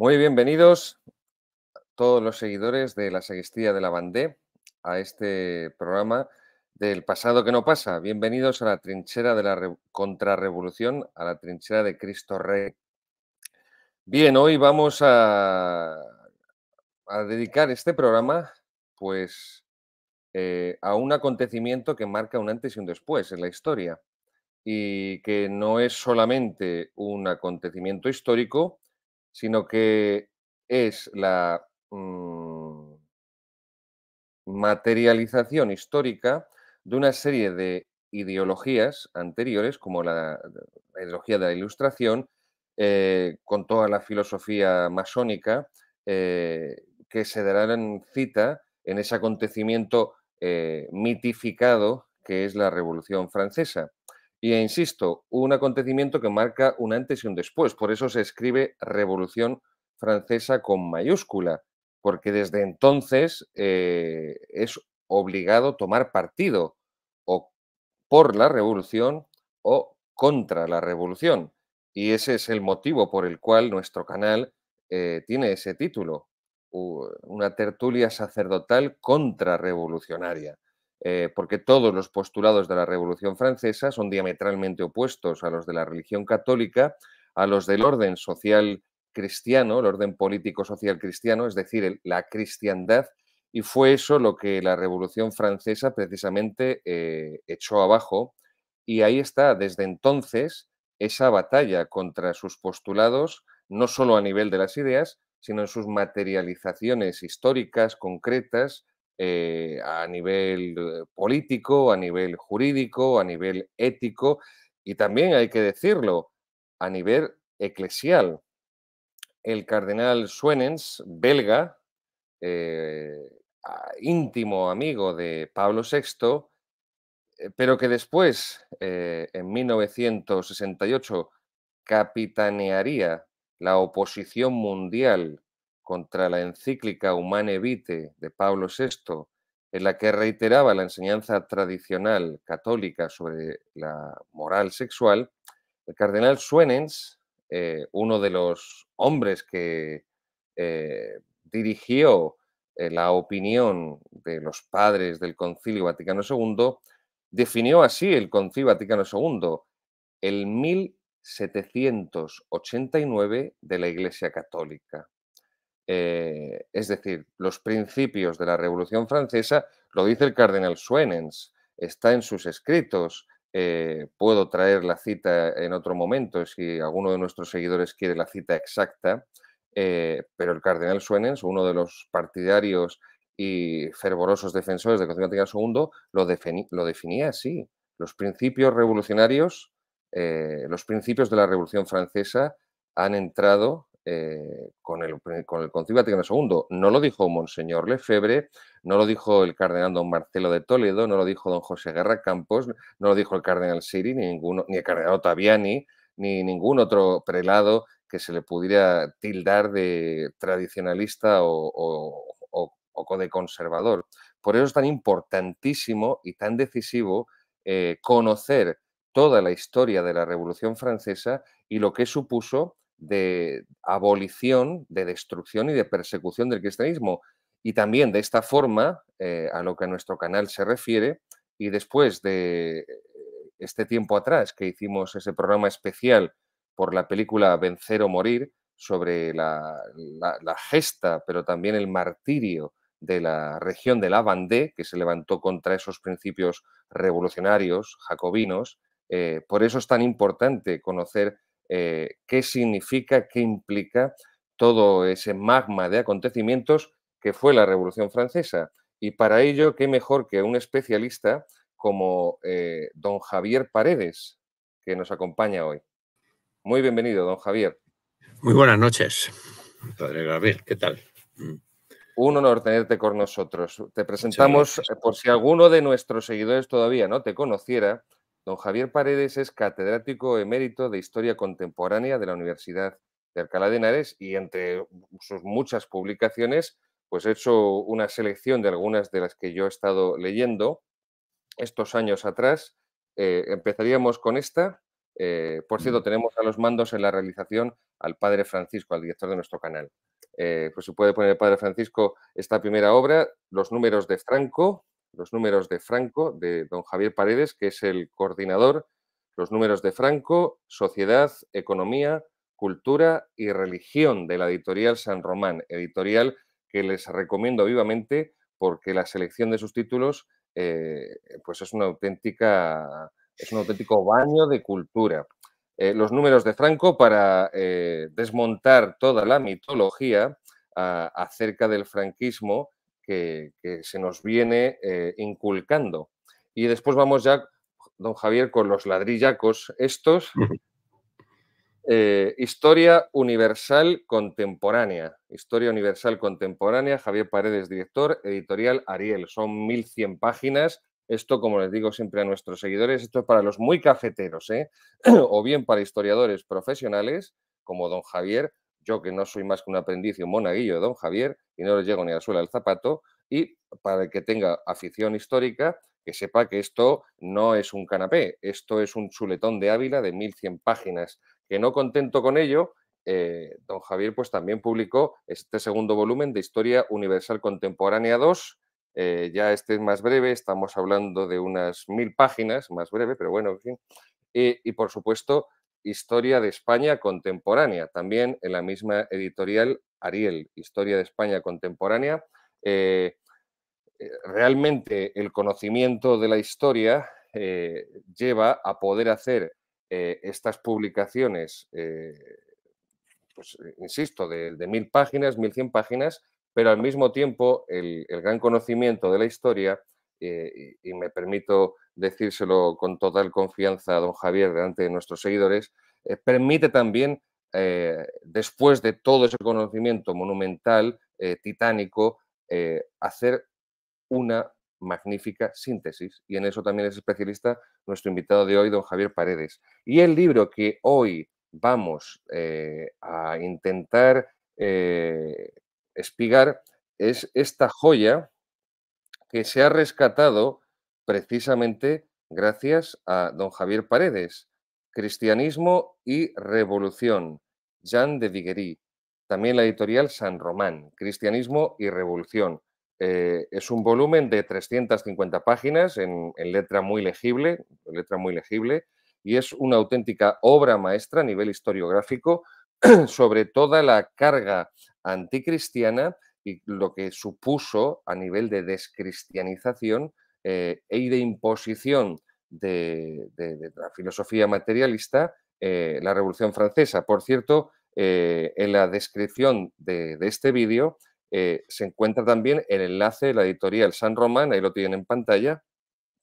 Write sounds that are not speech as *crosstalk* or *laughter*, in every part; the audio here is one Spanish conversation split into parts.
Muy bienvenidos todos los seguidores de la Saguistía de la Bandé a este programa del pasado que no pasa. Bienvenidos a la trinchera de la contrarrevolución, a la trinchera de Cristo Rey. Bien, hoy vamos a, dedicar este programa pues eh, a un acontecimiento que marca un antes y un después en la historia y que no es solamente un acontecimiento histórico, sino que es la mm, materialización histórica de una serie de ideologías anteriores, como la, ideología de la Ilustración, eh, con toda la filosofía masónica, eh, que se darán cita en ese acontecimiento eh, mitificado que es la Revolución Francesa. Y e insisto, un acontecimiento que marca un antes y un después. Por eso se escribe Revolución Francesa con mayúscula, porque desde entonces eh, es obligado tomar partido o por la revolución o contra la revolución. Y ese es el motivo por el cual nuestro canal eh, tiene ese título, una tertulia sacerdotal contrarrevolucionaria. Eh, porque todos los postulados de la Revolución Francesa son diametralmente opuestos a los de la religión católica, a los del orden social cristiano, el orden político social cristiano, es decir, la cristiandad, y fue eso lo que la Revolución Francesa precisamente eh, echó abajo, y ahí está desde entonces esa batalla contra sus postulados, no solo a nivel de las ideas, sino en sus materializaciones históricas, concretas, eh, a nivel eh, político, a nivel jurídico, a nivel ético y también hay que decirlo, a nivel eclesial. El cardenal Suenens, belga, eh, íntimo amigo de Pablo VI, pero que después, en 1968, capitanearía la oposición mundial contra la encíclica Humane Vitae de Pablo VI, en la que reiteraba la enseñanza tradicional católica sobre la moral sexual, el cardenal Suenens, eh, uno de los hombres que eh, dirigió eh, la opinión de los padres del Concilio Vaticano II, definió así el Concilio Vaticano II, el 1789 de la Iglesia Católica. Eh, es decir, los principios de la Revolución Francesa, lo dice el cardenal Suenens, está en sus escritos. Eh, puedo traer la cita en otro momento si alguno de nuestros seguidores quiere la cita exacta, eh, pero el cardenal Suenens, uno de los partidarios y fervorosos defensores de la II, lo, lo definía así. Los principios revolucionarios, los principios de la Revolución Francesa han entrado eh, con, el, con el Concilio II. No lo dijo Monseñor Lefebvre, no lo dijo el cardenal don Marcelo de Toledo, no lo dijo don José Guerra Campos, no lo dijo el cardenal Siri, ni, ninguno, ni el cardenal Taviani, ni ningún otro prelado que se le pudiera tildar de tradicionalista o, de conservador. Por eso es tan importantísimo y tan decisivo eh, conocer toda la historia de la Revolución Francesa y lo que supuso de abolición, de destrucción y de persecución del cristianismo. Y también de esta forma, eh, a lo que nuestro canal se refiere, y después de eh, este tiempo atrás que hicimos ese programa especial por la película Vencer o Morir, sobre la, gesta, pero también el martirio de la región de la Vendée, que se levantó contra esos principios revolucionarios jacobinos. Eh, por eso es tan importante conocer eh, qué significa, qué implica todo ese magma de acontecimientos que fue la Revolución Francesa. Y para ello, qué mejor que un especialista como eh, don Javier Paredes, que nos acompaña hoy. Muy bienvenido, don Javier. Muy buenas noches, padre Gabriel, ¿qué tal? Mm. Un honor tenerte con nosotros. Te presentamos, eh, por si alguno de nuestros seguidores todavía no te conociera, Don Javier Paredes es catedrático emérito de Historia Contemporánea de la Universidad de Alcalá de Henares y entre sus muchas publicaciones, pues he hecho una selección de algunas de las que yo he estado leyendo estos años atrás. Eh, empezaríamos con esta. Eh, por cierto, tenemos a los mandos en la realización al padre Francisco, al director de nuestro canal. Eh, pues si puede poner el padre Francisco esta primera obra, los números de Franco, los números de Franco, de don Javier Paredes, que es el coordinador, los números de Franco, Sociedad, Economía, Cultura y Religión de la editorial San Román, editorial que les recomiendo vivamente porque la selección de sus títulos eh, pues es una auténtica es un auténtico baño de cultura. Eh, los números de Franco para eh, desmontar toda la mitología ah, acerca del franquismo que, se nos viene eh, inculcando. Y después vamos ya, don Javier, con los ladrillacos estos. Eh, historia universal contemporánea. Historia universal contemporánea, Javier Paredes, director, editorial Ariel. Son 1100 páginas. Esto, como les digo siempre a nuestros seguidores, esto es para los muy cafeteros, ¿eh? *clears throat* o bien para historiadores profesionales, como don Javier, yo que no soy más que un aprendiz y un monaguillo de don Javier y no le llego ni a la suela del zapato, y para el que tenga afición histórica, que sepa que esto no es un canapé, esto es un chuletón de Ávila de 1100 páginas, que no contento con ello, eh, don Javier pues también publicó este segundo volumen de Historia Universal Contemporánea II... Eh, ya este es más breve, estamos hablando de unas mil páginas, más breve, pero bueno, en fin, y por supuesto Historia de España Contemporánea, también en la misma editorial Ariel, Historia de España Contemporánea. Eh, eh, realmente el conocimiento de la historia eh, lleva a poder hacer estas publicaciones, pues, insisto, de, mil páginas, mil cien páginas, pero al mismo tiempo el gran conocimiento de la historia eh, y, me permito decírselo con total confianza a don Javier delante de nuestros seguidores, eh, permite también, eh, después de todo ese conocimiento monumental, titánico, hacer una magnífica síntesis. Y en eso también es especialista nuestro invitado de hoy, don Javier Paredes. Y el libro que hoy vamos a intentar espigar es esta joya que se ha rescatado precisamente gracias a don Javier Paredes, Cristianismo y Revolución, Jean de Viguerí, también la editorial San Román, Cristianismo y Revolución. Eh, es un volumen de 350 páginas en, en, letra muy legible, letra muy legible, y es una auténtica obra maestra a nivel historiográfico *clears throat* sobre toda la carga anticristiana y lo que supuso a nivel de descristianización eh, e y de imposición de, la filosofía materialista eh, la Revolución Francesa. Por cierto, eh, en la descripción de, de este vídeo eh, se encuentra también el enlace de la editorial San Román, ahí lo tienen en pantalla,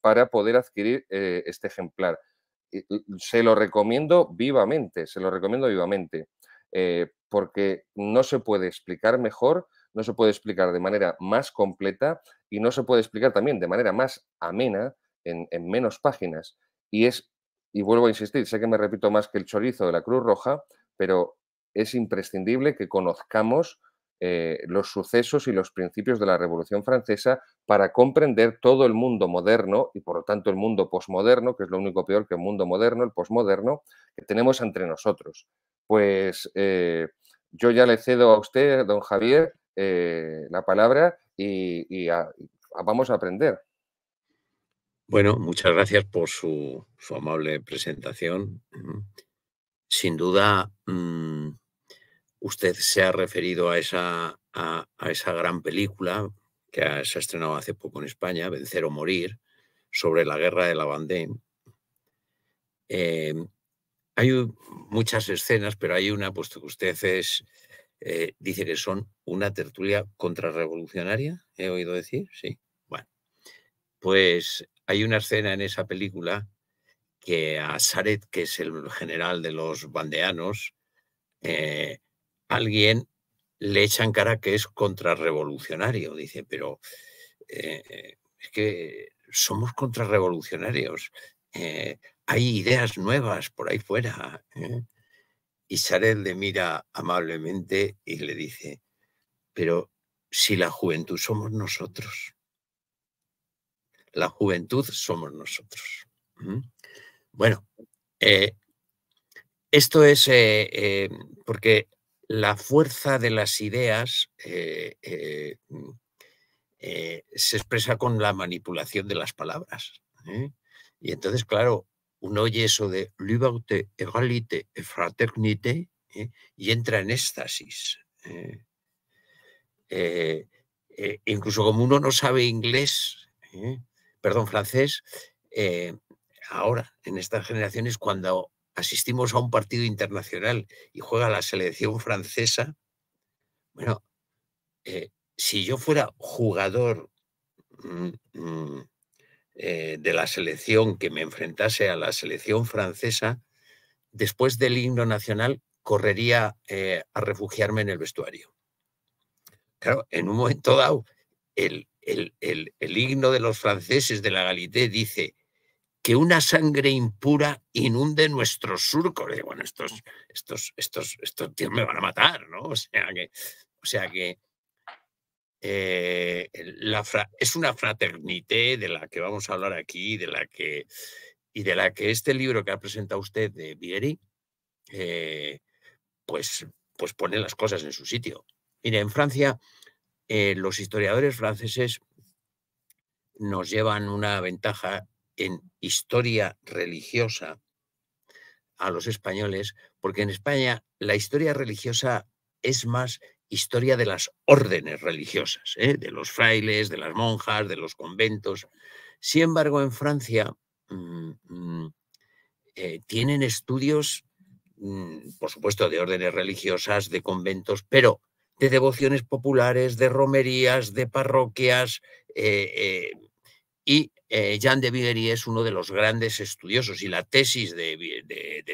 para poder adquirir este ejemplar. Se lo recomiendo vivamente, se lo recomiendo vivamente, porque no se puede explicar mejor no se puede explicar de manera más completa y no se puede explicar también de manera más amena en, menos páginas. Y es, y vuelvo a insistir, sé que me repito más que el chorizo de la Cruz Roja, pero es imprescindible que conozcamos eh, los sucesos y los principios de la Revolución Francesa para comprender todo el mundo moderno y por lo tanto el mundo posmoderno, que es lo único peor que el mundo moderno, el posmoderno, que tenemos entre nosotros. Pues eh, yo ya le cedo a usted, don Javier, eh, la palabra y, vamos a aprender. Bueno, muchas gracias por su, amable presentación. Sin duda, mm, usted se ha referido a esa, a, esa gran película que se ha estrenado hace poco en España, Vencer o Morir, sobre la guerra de la bandera eh, hay muchas escenas, pero hay una, puesto que usted es eh, dice que son una tertulia contrarrevolucionaria, he oído decir, sí. Bueno, pues hay una escena en esa película que a Saret, que es el general de los bandeanos, eh, alguien le echa en cara que es contrarrevolucionario. Dice, pero eh, es que somos contrarrevolucionarios. hay ideas nuevas por ahí fuera. Y le mira amablemente y le dice, pero si la juventud somos nosotros, la juventud somos nosotros. Bueno, eh, esto es eh, eh, porque la fuerza de las ideas mm, se expresa con la manipulación de las palabras. Y entonces, claro, uno oye eso de liberté, égalité et fraternité ¿eh? y entra en éxtasis. ¿eh? Eh, incluso como uno no sabe inglés, perdón, francés, ahora, en estas generaciones, cuando asistimos a un partido internacional y juega la selección francesa, bueno, si yo fuera jugador mm, mm, eh, de la selección, que me enfrentase a la selección francesa, después del himno nacional correría eh, a refugiarme en el vestuario. Claro, en un momento dado, el, el, himno de los franceses de la Galité dice que una sangre impura inunde nuestros surcos. Bueno, estos, estos, estos, estos tíos me van a matar, ¿no? *laughs* o sea que eh, es una fraternité de la que vamos a hablar aquí, de la que, y de la que este libro que ha presentado usted de Vieri, eh, pues, pues pone las cosas en su sitio. Mire, en Francia, eh, los historiadores franceses nos llevan una ventaja en historia religiosa a los españoles, porque en España la historia religiosa es más historia de las órdenes religiosas, ¿eh? de los frailes, de las monjas, de los conventos. Sin embargo, en Francia mm, mm, eh, tienen estudios, mm, por supuesto, de órdenes religiosas, de conventos, pero de devociones populares, de romerías, de parroquias. Eh, y Jean de Viguery es uno de los grandes estudiosos y la tesis de, de,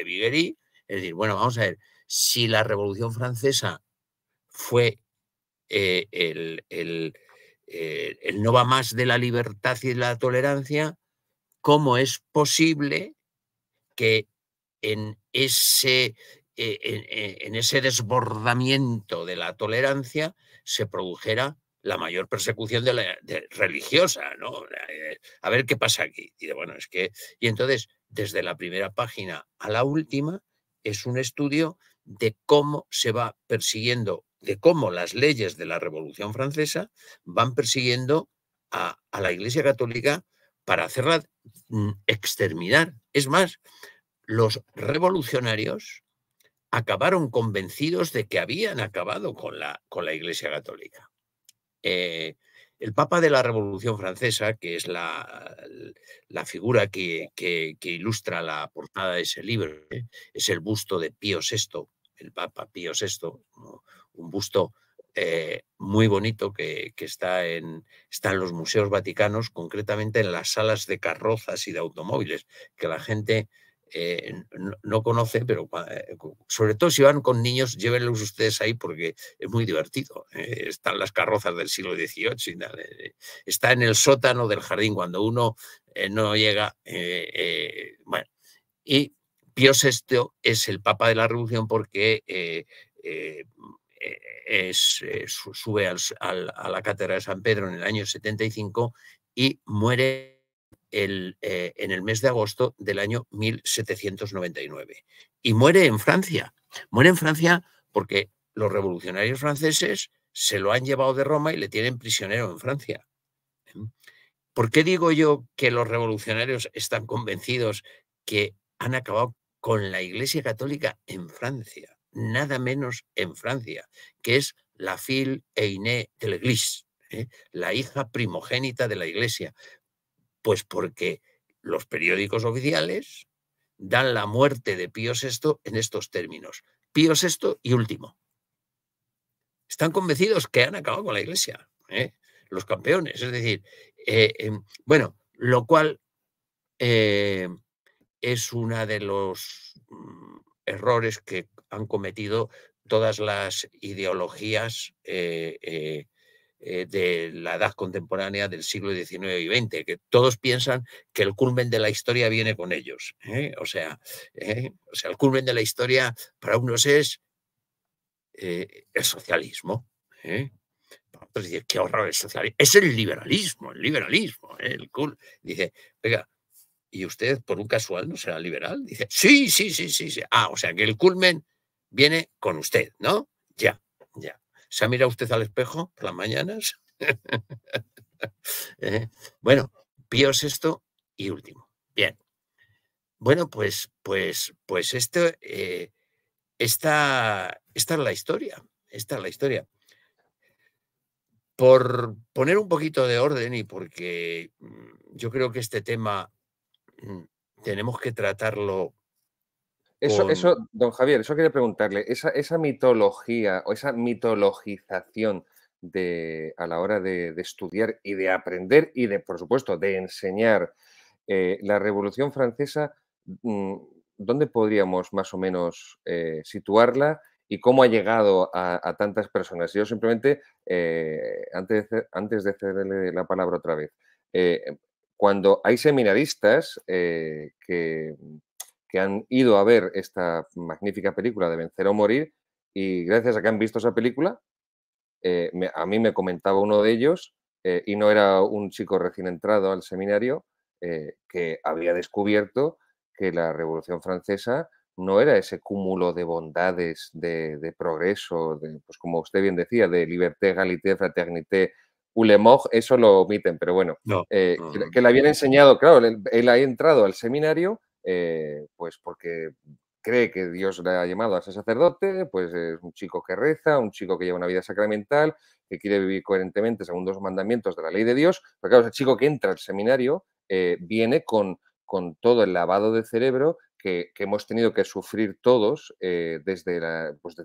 es decir, bueno, vamos a ver, si la Revolución Francesa fue eh, el, eh, el, no va más de la libertad y de la tolerancia, ¿cómo es posible que en ese, eh, en, ese desbordamiento de la tolerancia se produjera la mayor persecución de la, religiosa, ¿no? A ver qué pasa aquí. Y bueno, es que. Y entonces, desde la primera página a la última, es un estudio de cómo se va persiguiendo de cómo las leyes de la Revolución Francesa van persiguiendo a, la Iglesia Católica para hacerla mm, exterminar. Es más, los revolucionarios acabaron convencidos de que habían acabado con la, con la Iglesia Católica. Eh, el Papa de la Revolución Francesa, que es la, la figura que, ilustra la portada de ese libro, ¿eh? es el busto de Pío VI, el Papa Pío VI, un busto eh, muy bonito que, está, en, los museos vaticanos, concretamente en las salas de carrozas y de automóviles, que la gente eh, no, conoce, pero eh, sobre todo si van con niños, llévenlos ustedes ahí porque es muy divertido. están las carrozas del siglo XVIII, está en el sótano del jardín cuando uno no llega. y Pío VI es el Papa de la Revolución porque eh, es, eh, sube a la cátedra de San Pedro en el año 75 y muere eh, en el mes de agosto del año 1799. Y muere en Francia. Muere en Francia porque los revolucionarios franceses se lo han llevado de Roma y le tienen prisionero en Francia. ¿Por qué digo yo que los revolucionarios están convencidos que han acabado con la Iglesia Católica en Francia? nada menos en Francia, que es la fille aînée de l'Église, ¿eh? la hija primogénita de la Iglesia. Pues porque los periódicos oficiales dan la muerte de Pío VI en estos términos. Pío VI y último. Están convencidos que han acabado con la Iglesia, ¿eh? los campeones. Es decir, eh, em, bueno, lo cual es uno de los mm, errores que han cometido todas las ideologías eh, eh, eh, de la edad contemporánea del siglo XIX y XX, que todos piensan que el culmen de la historia viene con ellos. O, sea, o sea, el culmen de la historia para unos es el socialismo. Para otros qué horror el socialismo. Es el liberalismo, el liberalismo. El Dice, oiga, ¿y usted por un casual no será liberal? Dice, sí, sí, sí, sí, sí. Ah, o sea, que el culmen viene con usted, ¿no? Ya, ya. ¿Se ha mirado usted al espejo por las mañanas? *laughs* Eh, bueno, Pío sexto y último. Bien. Bueno, pues, pues, pues esto, eh, está esta es la historia. Esta es la historia. Por poner un poquito de orden y porque mm, yo creo que este tema mm, tenemos que tratarlo eso, eso, don Javier, eso quería preguntarle. Esa, esa mitología o esa mitologización a la hora de, estudiar y de aprender y de, por supuesto, de enseñar eh, la Revolución Francesa, mm, ¿dónde podríamos más o menos eh, situarla? y cómo ha llegado a, tantas personas. Yo simplemente, eh, antes, de, antes de cederle la palabra otra vez, cuando hay seminaristas que que han ido a ver esta magnífica película de Vencer o Morir y gracias a que han visto esa película, eh, a mí me comentaba uno de ellos, eh, y no era un chico recién entrado al seminario, eh, que había descubierto que la Revolución Francesa no era ese cúmulo de bondades, de, progreso, pues como usted bien decía, de liberté, galité, fraternité, ulemog, eso lo omiten, pero bueno, que, le habían enseñado, claro, él ha entrado al seminario eh, pues porque cree que Dios le ha llamado a ser sacerdote, pues es un chico que reza, un chico que lleva una vida sacramental, que quiere vivir coherentemente según los mandamientos de la ley de Dios, pero claro, ese chico que entra al seminario eh, viene con, con todo el lavado de cerebro que, hemos tenido que sufrir todos eh, desde, la, pues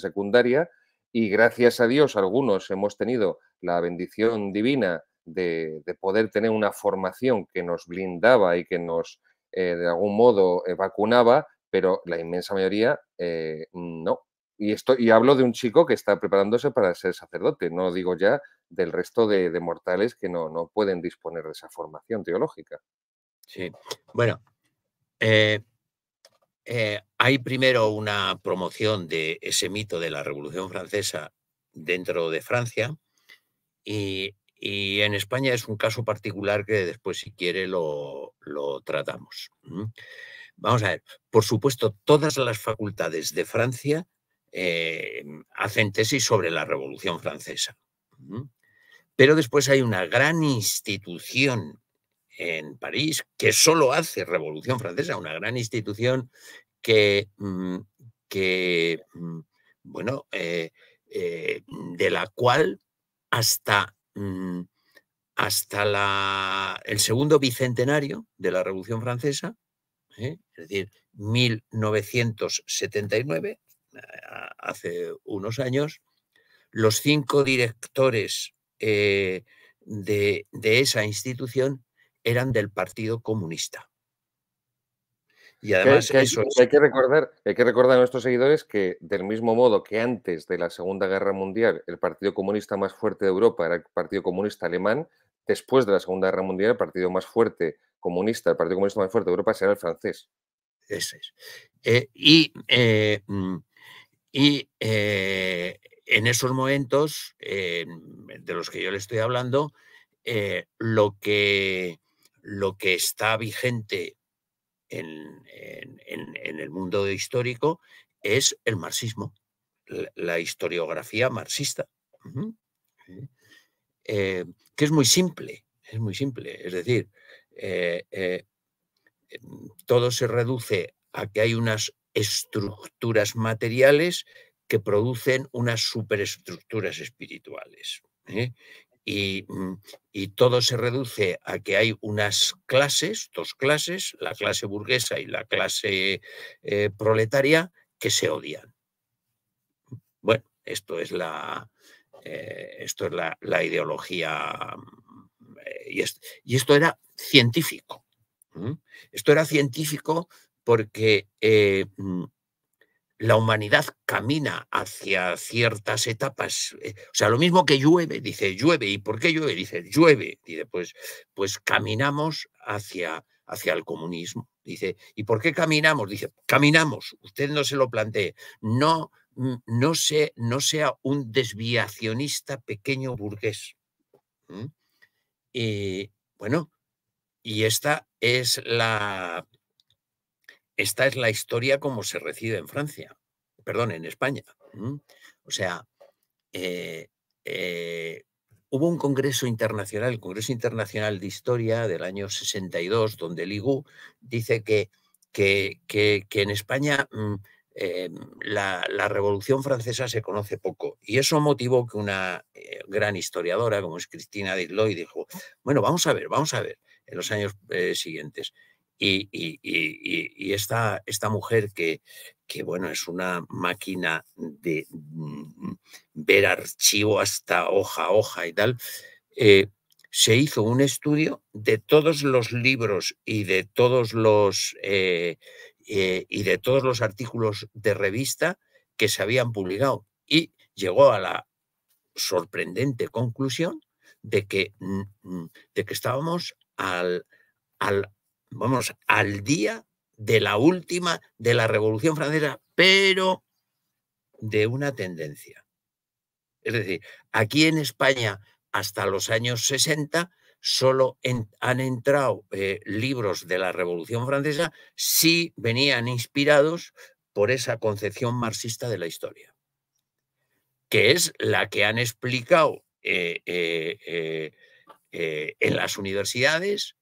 secundaria y gracias a Dios algunos hemos tenido la bendición divina de, poder tener una formación que nos blindaba y que nos eh, de algún modo eh, vacunaba, pero la inmensa mayoría eh, no. Y, esto, y hablo de un chico que está preparándose para ser sacerdote, no digo ya del resto de, mortales que no, no, pueden disponer de esa formación teológica. Sí, bueno, hay primero una promoción de ese mito de la Revolución Francesa dentro de Francia y y en España es un caso particular que después, si quiere, lo, tratamos. Vamos a ver, por supuesto, todas las facultades de Francia eh, hacen tesis sobre la Revolución Francesa. Pero después hay una gran institución en París que solo hace Revolución Francesa, una gran institución que, mm, que mm, bueno, eh, eh, de la cual hasta Mm, hasta el segundo bicentenario de la Revolución Francesa, ¿eh? es decir, 1979, hace unos años, los cinco directores eh, de esa institución eran del Partido Comunista. Y hay, que recordar, hay que recordar a nuestros seguidores que del mismo modo que antes de la Segunda Guerra Mundial el Partido Comunista más fuerte de Europa era el Partido Comunista Alemán, después de la Segunda Guerra Mundial el partido más fuerte comunista, el Partido Comunista más fuerte de Europa será el francés. Ese es. Eh, y eh, mm, y eh, en esos momentos de los que yo le estoy hablando, lo, que, lo que está vigente en, el mundo histórico es el marxismo, la historiografía marxista, eh, que es muy simple, es muy simple. Es decir, eh, eh, em, todo se reduce a que hay unas estructuras materiales que producen unas superestructuras espirituales. Mm, y, todo se reduce a que hay unas clases, dos clases, la clase burguesa y la clase eh, proletaria, que se odian. Bueno, esto es la, eh, esto es la, ideología mm, eh, y, esto era científico. Esto era científico porque mm, la humanidad camina hacia ciertas etapas. Eh, o sea, lo mismo que llueve, dice llueve. ¿Y por qué llueve? Dice llueve. Dice, pues, pues caminamos hacia, hacia el comunismo. Dice, ¿y por qué caminamos? Dice, caminamos. Usted no se lo plantee. No, mm, no, no sea un desviacionista pequeño burgués. Y bueno, y esta es la, esta es la historia como se recibe en Francia, perdón, en España. O sea, eh, eh, hubo un congreso internacional, el Congreso Internacional de Historia del año 62, donde el dice que, que, en España mm, eh, la, Revolución Francesa se conoce poco. Y eso motivó que una gran historiadora como es Cristina Didloy dijo, bueno, vamos a ver, vamos a ver en los años siguientes. Y, esta, mujer que, que, bueno, es una máquina de mm, ver archivo hasta hoja a hoja y tal, eh, se hizo un estudio de todos los libros y de todos los, eh, eh, y de todos los artículos de revista que se habían publicado y llegó a la sorprendente conclusión de que, mm, mm, de que estábamos al, vamos, al día de la última de la Revolución Francesa, pero de una tendencia. Es decir, aquí en España, hasta los años 60, solo han entrado eh, libros de la Revolución Francesa si venían inspirados por esa concepción marxista de la historia, que es la que han explicado eh, eh, en las universidades,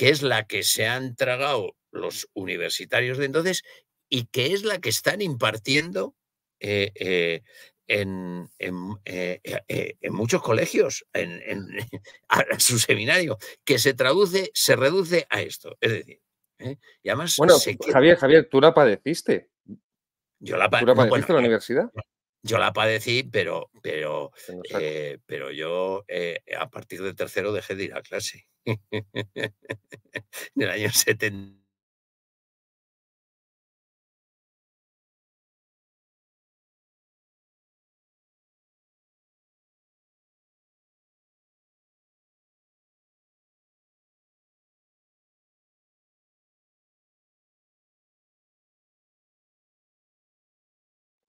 que es la que se han tragado los universitarios de entonces y que es la que están impartiendo eh, eh, eh, en, muchos colegios, en, *laughs* su seminario, que se traduce, se reduce a esto. Es decir, y además. Bueno, pues Javier, Javier, tú la padeciste. Yo la, ¿Tú la padeciste en la universidad? Yo la padecí, pero, pero, eh, pero yo eh, a partir del tercero dejé de ir a clase. *laughs* en el año 70.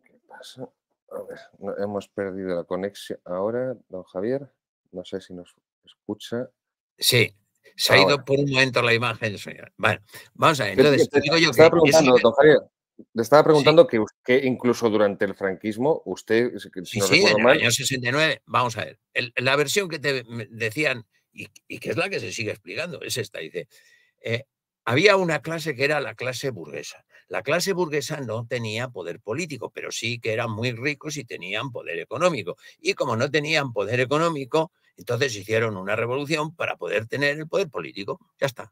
¿Qué pasa? hemos perdido la conexión ahora, don Javier. No sé si nos escucha. Sí, se ha ido por un momento la imagen, señor. Vale, vamos a ver. le estaba preguntando que, que, incluso durante el franquismo, usted. Si sí, sí, en el año 69, vamos a ver. la versión que te decían, y, que es la que se sigue explicando, es esta: dice, eh, había una clase que era la clase burguesa. La clase burguesa no tenía poder político, pero sí que eran muy ricos y tenían poder económico. Y como no tenían poder económico, entonces hicieron una revolución para poder tener el poder político. Ya está.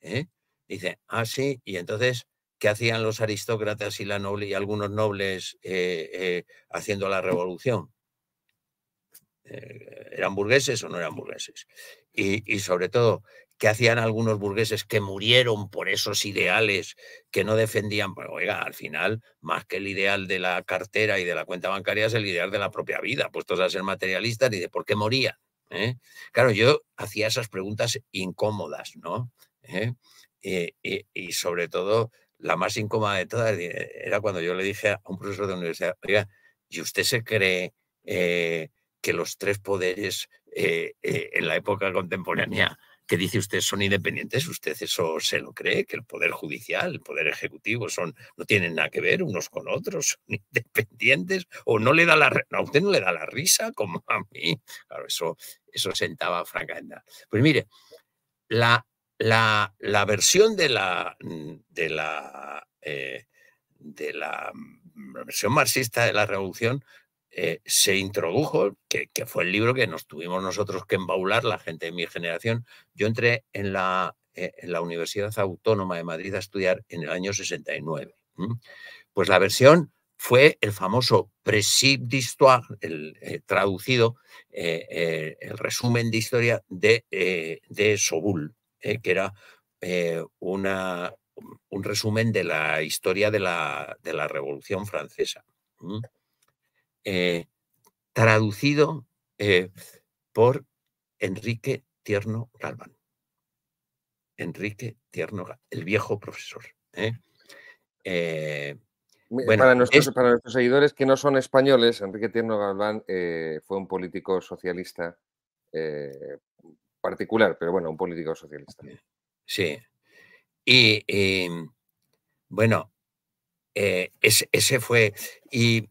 ¿eh? Dice, ah, sí, y entonces, ¿qué hacían los aristócratas y, la noble, y algunos nobles eh, eh, haciendo la revolución? ¿Eran burgueses o no eran burgueses? y sobre todo, que hacían algunos burgueses que murieron por esos ideales que no defendían. Pues, oiga, al final, más que el ideal de la cartera y de la cuenta bancaria es el ideal de la propia vida, puestos a ser materialistas y de por qué morían. ¿eh? Claro, yo hacía esas preguntas incómodas, ¿no? ¿Eh? Eh, y, sobre todo, la más incómoda de todas era cuando yo le dije a un profesor de universidad, oiga, ¿y usted se cree que los tres poderes en la época contemporánea que dice usted son independientes, usted eso se lo cree, que el poder judicial, el poder ejecutivo son, no tienen nada que ver unos con otros, *laughs* son independientes, o no le da la a usted no le da la risa como a mí. Claro, eso, eso sentaba nada. Pues mire, la, la, versión de la de la eh, de mm, la versión marxista de la revolución eh, se introdujo, que, fue el libro que nos tuvimos nosotros que embaular, la gente de mi generación. Yo entré en la, eh, la Universidad Autónoma de Madrid a estudiar en el año 69. Pues la versión fue el famoso Précis d'Histoire, el eh, traducido, el resumen de historia de, de Sobul, que era una, un resumen de la historia de la, de la Revolución Francesa. Eh, traducido eh, por Enrique Tierno Galván. Enrique Tierno, Galván, el viejo profesor. ¿eh? para, nuestros, seguidores que no son españoles, Enrique Tierno Galván fue un político socialista particular, pero bueno, un político socialista. Sí. Y, bueno, ese, ese, fue. Y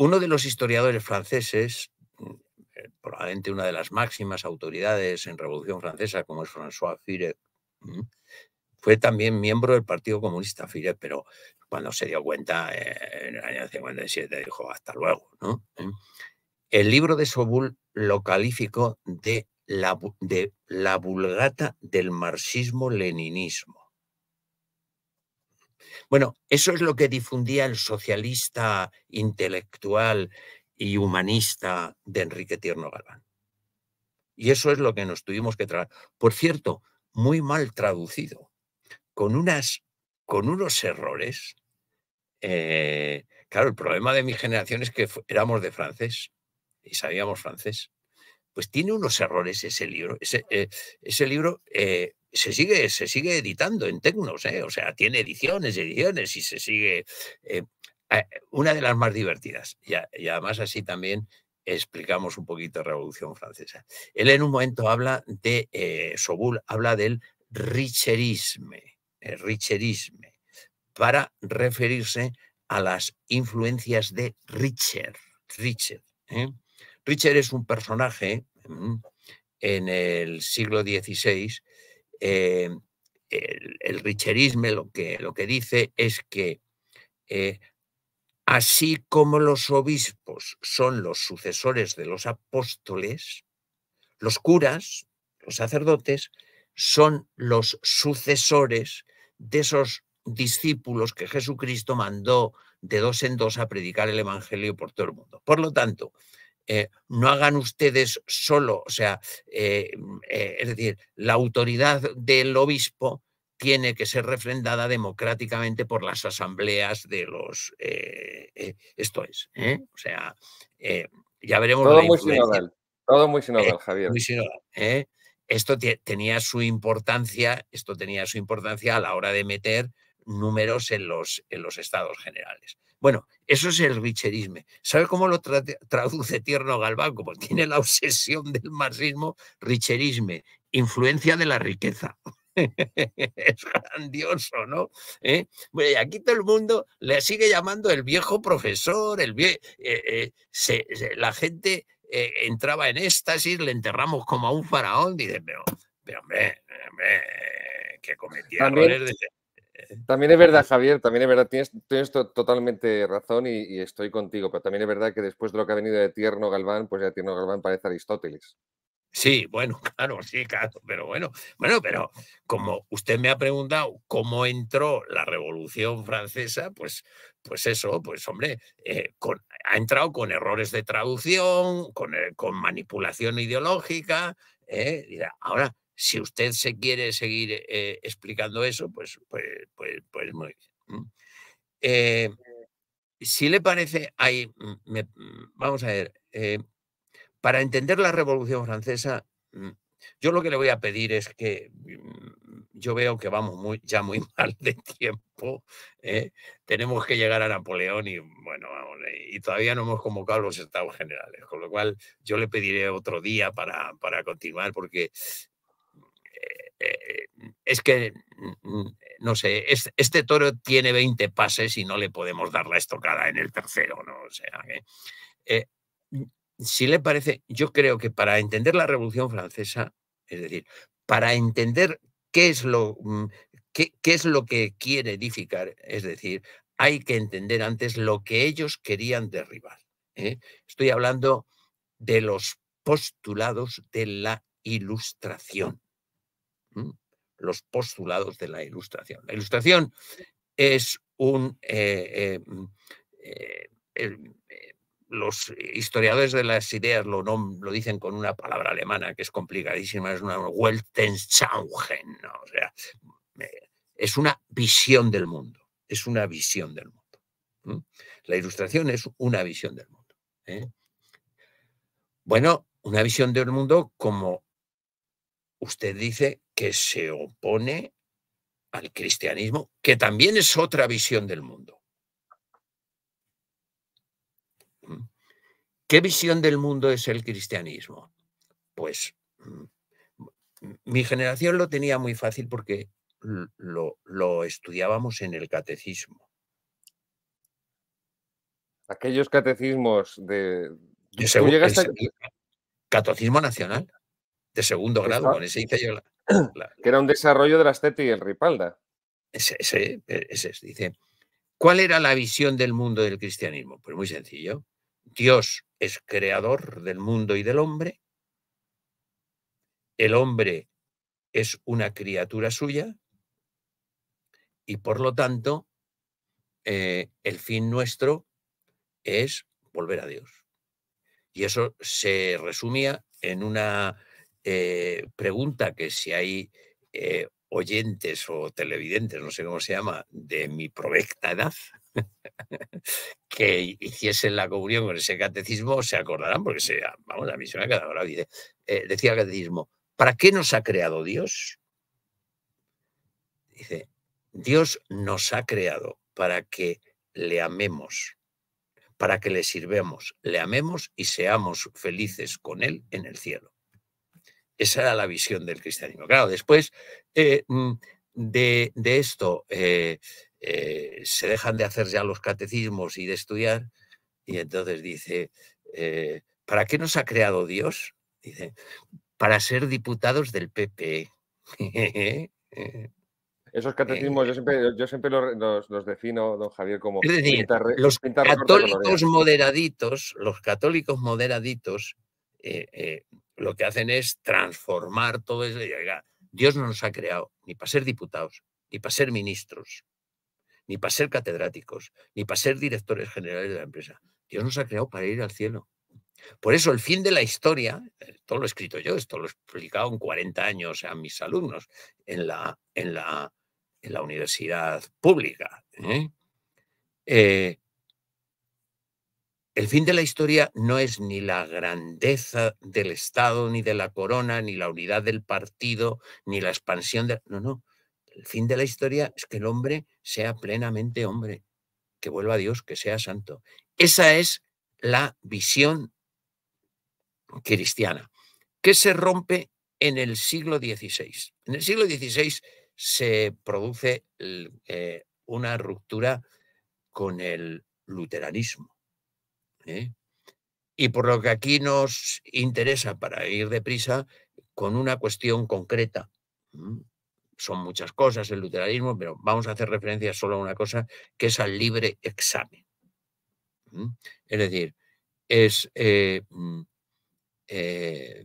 uno de los historiadores franceses, mm, eh, probablemente una de las máximas autoridades en Revolución Francesa, como es François Fire, mm, fue también miembro del Partido Comunista Fire, pero cuando se dio cuenta eh, en el año 57 dijo hasta luego. Mm. El libro de Soboul lo calificó de la, de la vulgata del marxismo-leninismo. Bueno, eso es lo que difundía el socialista intelectual y humanista de Enrique Tierno Galván. Y eso es lo que nos tuvimos que traer. Por cierto, muy mal traducido, con, unas, con unos errores. Eh, claro, el problema de mi generación es que éramos de francés y sabíamos francés. Pues tiene unos errores ese libro. Ese, eh, libro eh, se sigue, se sigue editando en Tecnos, ¿eh? o sea, tiene ediciones y ediciones y se sigue. Eh, eh, una de las más divertidas, y, además así también explicamos un poquito Revolución Francesa. Él en un momento habla de, eh, habla del richerisme, el richerisme, para referirse a las influencias de Richer. Richard Richer es un personaje mm, en el siglo XVI eh, el, richerismo richerisme lo que, lo que, dice es que eh, así como los obispos son los sucesores de los apóstoles, los curas, los sacerdotes, son los sucesores de esos discípulos que Jesucristo mandó de dos en dos a predicar el Evangelio por todo el mundo. Por lo tanto, eh, no hagan ustedes solo, o sea, eh, eh, es decir, la autoridad del obispo tiene que ser refrendada democráticamente por las asambleas de los... esto es, o sea, ya veremos... Todo muy todo muy sinodal, Javier. Esto tenía su importancia, esto tenía su importancia a la hora de meter números en los, en los estados generales. Bueno, eso es el richerisme. ¿Sabes cómo lo traduce Tierno Galván? Como tiene la obsesión del marxismo, richerisme, influencia de la riqueza. *laughs* es grandioso, ¿no? ¿Eh? Bueno, y aquí todo el mundo le sigue llamando el viejo profesor, el vie eh, eh, la gente entraba en éxtasis, le enterramos como a un faraón, dice, pero, pero hombre, que cometía errores de también es verdad, Javier, también es verdad, tienes, totalmente razón y, estoy contigo, pero también es verdad que después de lo que ha venido de Tierno Galván, pues ya Tierno Galván parece Aristóteles. Sí, bueno, *laughs* claro, sí, claro, pero bueno, bueno, pero como usted me ha preguntado cómo entró la Revolución Francesa, pues, pues eso, pues hombre, eh, ha entrado con errores de traducción, con, eh, manipulación ideológica, eh, ahora si usted se quiere seguir eh, explicando eso, pues, pues, pues, pues muy eh, si le parece, ahí, mm, mm, vamos a ver, eh, para entender la Revolución Francesa, mm, yo lo que le voy a pedir es que yo veo que vamos ya muy *laughs* mal de tiempo. Tenemos que llegar a Napoleón y bueno, y todavía no hemos convocado los estados generales, con lo cual yo le pediré otro día para, para continuar porque eh, es que, mm, mm, no sé, este toro tiene 20 pases y no le podemos dar la estocada en el tercero, ¿no? Eh, mm, si le parece, yo creo que para entender la Revolución Francesa, es decir, para entender qué es lo, qué, es lo que quiere edificar, es decir, hay que entender antes lo que ellos querían derribar. ¿eh? Estoy hablando de los postulados de la ilustración. Mm, los postulados de la ilustración. La ilustración es un... Eh, eh, mm, eh, los historiadores de las ideas lo, lo, dicen con una palabra alemana que es complicadísima, es una Weltanschauung, mm, es una visión del mundo, es una visión del mundo. La ilustración es una visión del mundo. Bueno, una visión del mundo como usted dice que se opone al cristianismo, que también es otra visión del mundo. ¿Mm? ¿Qué visión del mundo es el cristianismo? Pues mm, mi generación lo tenía muy fácil porque lo, estudiábamos en el catecismo. Aquellos catecismos de... Catecismo nacional, de segundo grado, con ese yo la... *clears throat* Que era un desarrollo de las y el Ripalda. Ese, ese, e, dice, ¿cuál era la visión del mundo del cristianismo? Pues muy sencillo. Dios es creador del mundo y del hombre. El hombre es una criatura suya y por lo tanto eh, el fin nuestro es volver a Dios. Y eso se resumía en una eh, pregunta que si hay eh, oyentes o televidentes, no sé cómo se llama, de mi provecta edad, *laughs* que hiciesen la comunión con ese catecismo, se acordarán, porque se, vamos, a mí se me ha quedado la decía el catecismo, ¿para qué nos ha creado Dios? Dice, Dios nos ha creado para que le amemos, para que le sirvemos, le amemos y seamos felices con Él en el cielo. Esa era la visión del cristianismo. Claro, después eh, mm, de, esto eh, eh, se dejan de hacer ya los catecismos y de estudiar, y entonces dice, ¿para qué nos ha creado Dios? Dice, para ser diputados del PP. E. Esos *laughs* catecismos yo siempre, los, defino, don Javier, como... los católicos moderaditos, los católicos moderaditos eh, eh, lo que hacen es transformar todo eso. Dios no nos ha creado ni para ser diputados, ni para ser ministros, ni para ser catedráticos, ni para ser directores generales de la empresa. Dios nos ha creado para ir al cielo. Por eso el fin de la historia, eh, todo lo he escrito yo, esto lo he explicado en 40 años a mis alumnos en la, en en la universidad pública. ¿eh? El fin de la historia no es ni la grandeza del Estado, ni de la corona, ni la unidad del partido, ni la expansión de... No, no. El fin de la historia es que el hombre sea plenamente hombre, que vuelva a Dios, que sea santo. Esa es la visión cristiana, que se rompe en el siglo XVI. En el siglo XVI se produce eh, una ruptura con el luteranismo ¿eh? Y por lo que aquí nos interesa para ir deprisa, con una cuestión concreta. Son muchas cosas el luteranismo, pero vamos a hacer referencia solo a una cosa, que es al libre examen. Es decir, es, eh, mm, eh,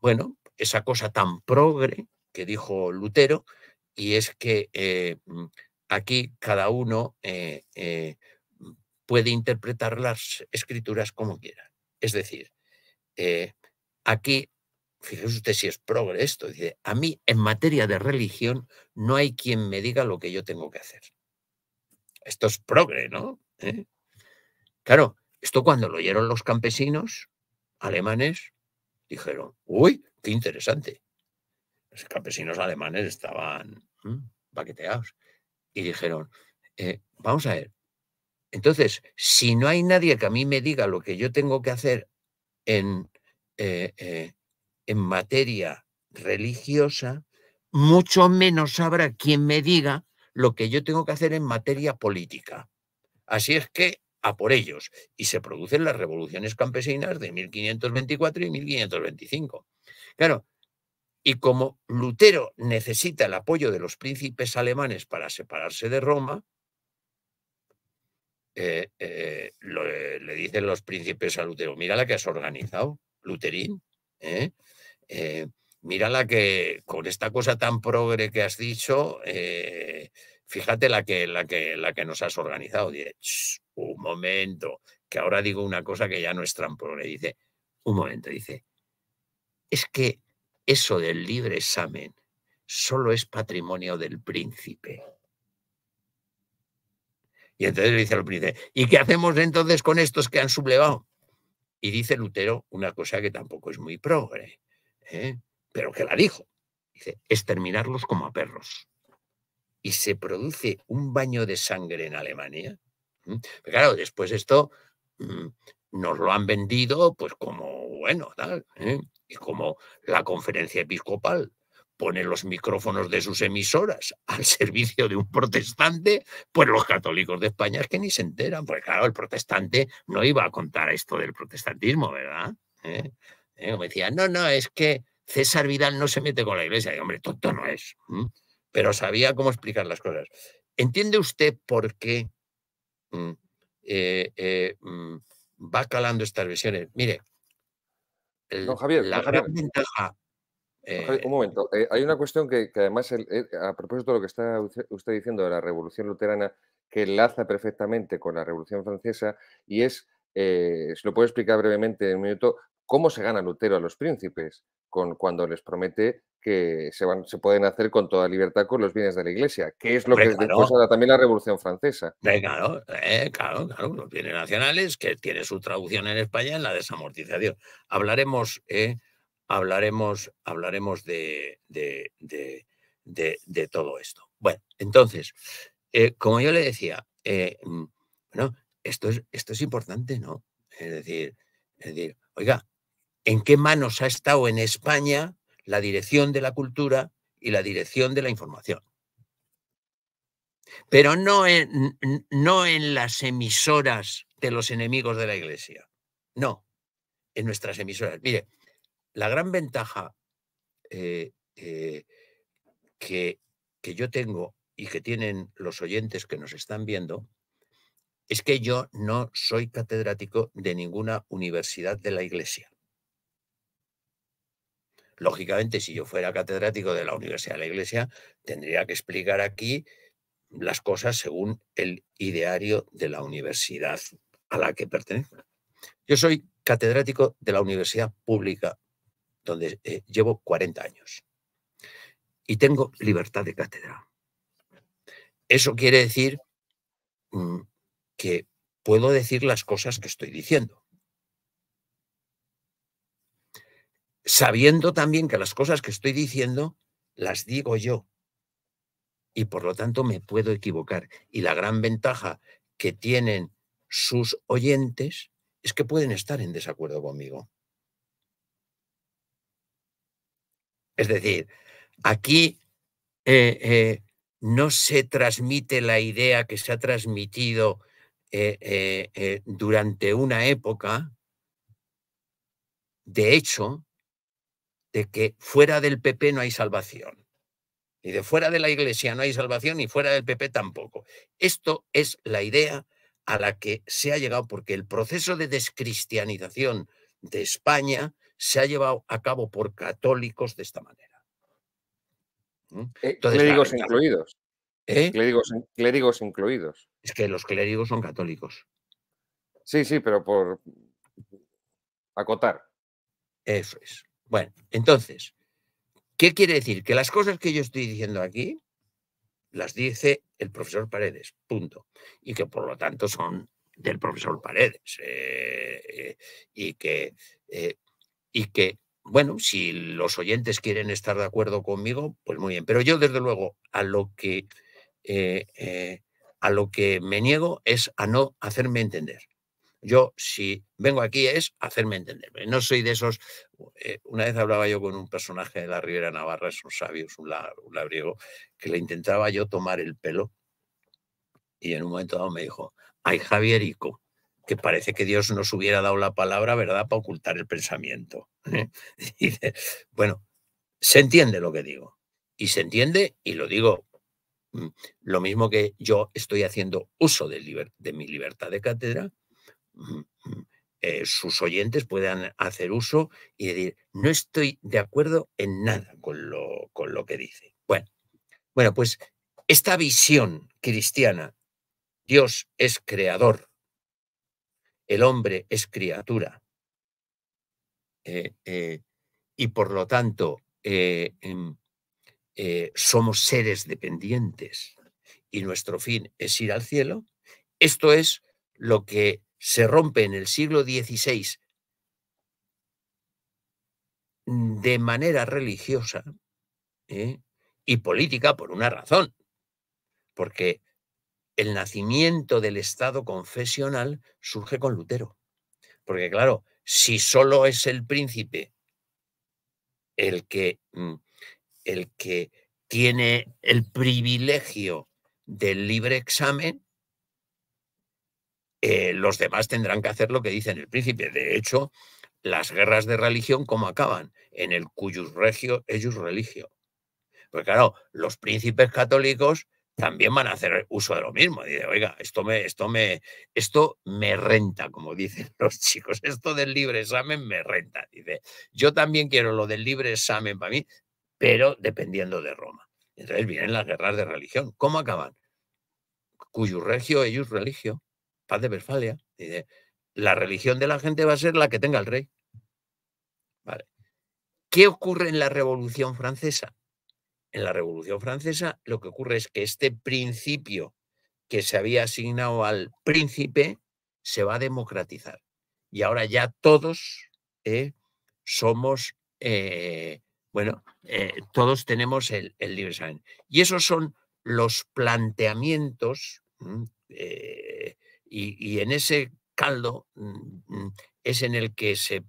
bueno, esa cosa tan progre que dijo Lutero, y es que mm, aquí cada uno puede interpretar las escrituras como quiera. Es decir, eh, aquí, fíjese usted si es progre esto, dice, a mí en materia de religión no hay quien me diga lo que yo tengo que hacer. Esto es progre, ¿no? ¿Eh? Claro, esto cuando lo oyeron los campesinos alemanes, dijeron, uy, qué interesante. Los campesinos alemanes estaban paqueteados mm, y dijeron, eh, vamos a ver, entonces, si no hay nadie que a mí me diga lo que yo tengo que hacer eh, eh, en, materia religiosa, mucho menos habrá quien me diga lo que yo tengo que hacer en materia política. Así es que a por ellos. Y se producen las revoluciones campesinas de 1524 y 1525. Claro, y como Lutero necesita el apoyo de los príncipes alemanes para separarse de Roma, eh, eh, eh, le dicen los príncipes a Lutero, mira la que has organizado, Luterín, mm. mira la que con esta cosa tan progre que has dicho, fíjate la que, la, que, la que nos has organizado. Dice, un momento, que ahora digo una cosa que ya no es tan progre. Dice, un momento, dice, es que eso del libre examen solo es patrimonio del príncipe. Y entonces le dice al príncipe, ¿y qué hacemos entonces con estos que han sublevado? Y dice Lutero una cosa que tampoco es muy progre, ¿eh? pero que la dijo. Dice, exterminarlos como a perros. Y se produce un baño de sangre en Alemania. claro, después esto mm, nos lo han vendido pues como, bueno, tal, ¿eh? y como la conferencia episcopal pone los micrófonos de sus emisoras al *laughs* servicio de un protestante, pues los católicos de España es que ni se enteran, Pues claro, el protestante no iba a contar esto del protestantismo, ¿verdad? ¿Eh? ¿Eh? Me decía, no, no, es que César Vidal no se mete con la iglesia. Y hombre, tonto no es, pero sabía cómo explicar las cosas. ¿Entiende usted por qué mm, eh, eh, mm, va calando estas visiones? Mire, la gran ventaja eh, un momento, eh, hay una cuestión que, además, eh, a propósito de lo que está usted diciendo de la Revolución Luterana, que enlaza perfectamente con la Revolución Francesa, y es, si lo puedo explicar brevemente en un minuto, cómo se gana Lutero a los príncipes, con, cuando les promete que se, pueden hacer con toda libertad con los bienes de la Iglesia, que es lo que es también la Revolución Francesa. claro, claro, claro, los bienes nacionales, que tiene su traducción en España en la desamortización. Hablaremos hablaremos, hablaremos de, todo esto. Bueno, entonces, eh, como yo le decía, eh, mm, esto es, esto es importante, ¿no? Es decir, oiga, ¿en qué manos ha estado en España la dirección de la cultura y la dirección de la información? Pero no en, no en las emisoras de los enemigos de la Iglesia, no, en nuestras emisoras. Mire, la gran ventaja eh, eh, que, que yo tengo y que tienen los oyentes que nos están viendo es que yo no soy catedrático de ninguna universidad de la Iglesia. Lógicamente, si yo fuera catedrático de la Universidad de la Iglesia, tendría que explicar aquí las cosas según el ideario de la universidad a la que pertenezco. Yo soy catedrático de la Universidad Pública donde eh, llevo 40 años. Y tengo libertad de cátedra. Eso quiere decir mm, que puedo decir las cosas que estoy diciendo. Sabiendo también que las cosas que estoy diciendo las digo yo. Y por lo tanto me puedo equivocar. Y la gran ventaja que tienen sus oyentes es que pueden estar en desacuerdo conmigo. Es decir, aquí eh, eh, no se transmite la idea que se ha transmitido eh, durante una época, de hecho, de que fuera del PP no hay salvación. Y de fuera de la Iglesia no hay salvación y fuera del PP tampoco. Esto es la idea a la que se ha llegado porque el proceso de descristianización de España se ha llevado a cabo por católicos de esta manera. ¿Mm? Eh, entonces, clérigos incluidos. ¿Eh? Clérigos, incluidos. Es que los clérigos son católicos. Sí, sí, pero por acotar. Eso es. Bueno, entonces, ¿qué quiere decir? Que las cosas que yo estoy diciendo aquí las dice el profesor Paredes, punto. Y que por lo tanto son del profesor Paredes. Eh, y que y que, bueno, si los oyentes quieren estar de acuerdo conmigo, pues muy bien. Pero yo, desde luego, a lo que, eh, eh, a lo que me niego es a no hacerme entender. Yo, si vengo aquí, es hacerme entender. No soy de esos. Eh, una vez hablaba yo con un personaje de la Ribera Navarra, es un sabio, es un, labriego, que le intentaba yo tomar el pelo. Y en un momento dado me dijo: Ay, Javierico, que parece que Dios nos hubiera dado la palabra, ¿verdad?, para ocultar el pensamiento. ¿eh? *laughs* bueno, se entiende lo que digo. Y se entiende, y lo digo mm, lo mismo que yo estoy haciendo uso de, de mi libertad de cátedra, mm, mm, eh, sus oyentes puedan hacer uso y decir, no estoy de acuerdo en nada con lo, con lo que dice. Bueno, bueno, pues esta visión cristiana, Dios es creador, el hombre es criatura. Eh, eh, y por lo tanto, eh, em, somos seres dependientes y nuestro fin es ir al cielo. Esto es lo que se rompe en el siglo XVI de manera religiosa y política por una razón, porque el nacimiento del Estado confesional surge con Lutero. Porque claro, si solo es el príncipe el que, mm, el que tiene el privilegio del libre examen, eh, los demás tendrán que hacer lo que dicen el príncipe. De hecho, las guerras de religión, ¿cómo acaban? En el cuyus regio, ellos religio. Porque claro, los príncipes católicos también van a hacer uso de lo mismo. Dice, oiga, esto me, esto me, esto me renta, como dicen *laughs* los chicos, esto del libre examen me renta. Dice, yo también quiero lo del libre examen para mí, pero dependiendo de Roma. Entonces vienen las guerras de religión. ¿Cómo acaban? Cuyo regio, ellos religio, paz de Berfalia. Dice, la religión de la gente va a ser la que tenga el rey. Vale. ¿Qué ocurre en la Revolución Francesa? en la Revolución Francesa lo que ocurre es que este principio que se había asignado al príncipe se va a democratizar. Y ahora ya todos eh, somos, eh, bueno, eh, todos tenemos el, libre Y esos son los planteamientos mm, y, y, en ese caldo mm, mm, es en el que se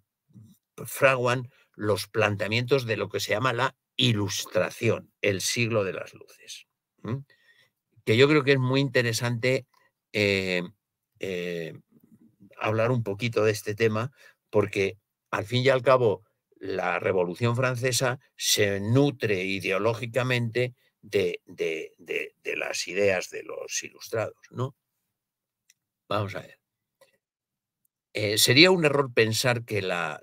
fraguan los planteamientos de lo que se llama la Ilustración, el siglo de las luces. Que yo creo que es muy interesante eh, eh, hablar un poquito de este tema, porque al fin y al cabo la Revolución Francesa se nutre ideológicamente de, las ideas de los ilustrados. ¿no? Vamos a ver. Eh, sería un error pensar que, la,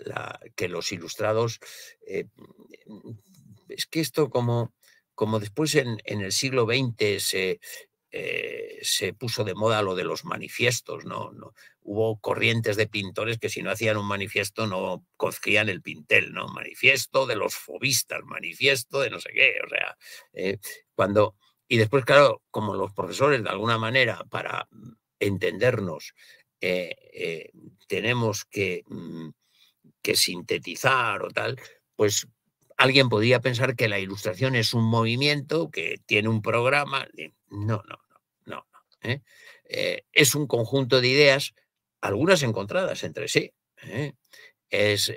que los ilustrados es que esto como, como después en, el siglo XX se, eh, se puso de moda lo de los manifiestos, ¿no? ¿no? Hubo corrientes de pintores que si no hacían un manifiesto no cogían el pintel, ¿no? Manifiesto de los fobistas, manifiesto de no sé qué, o sea, eh, cuando... Y después, claro, como los profesores de alguna manera para entendernos eh, tenemos que, mm, que, sintetizar o tal, pues Alguien podría pensar que la ilustración es un movimiento que tiene un programa. No, no, no, no. ¿eh? Eh, es un conjunto de ideas, algunas encontradas entre sí. ¿eh? Es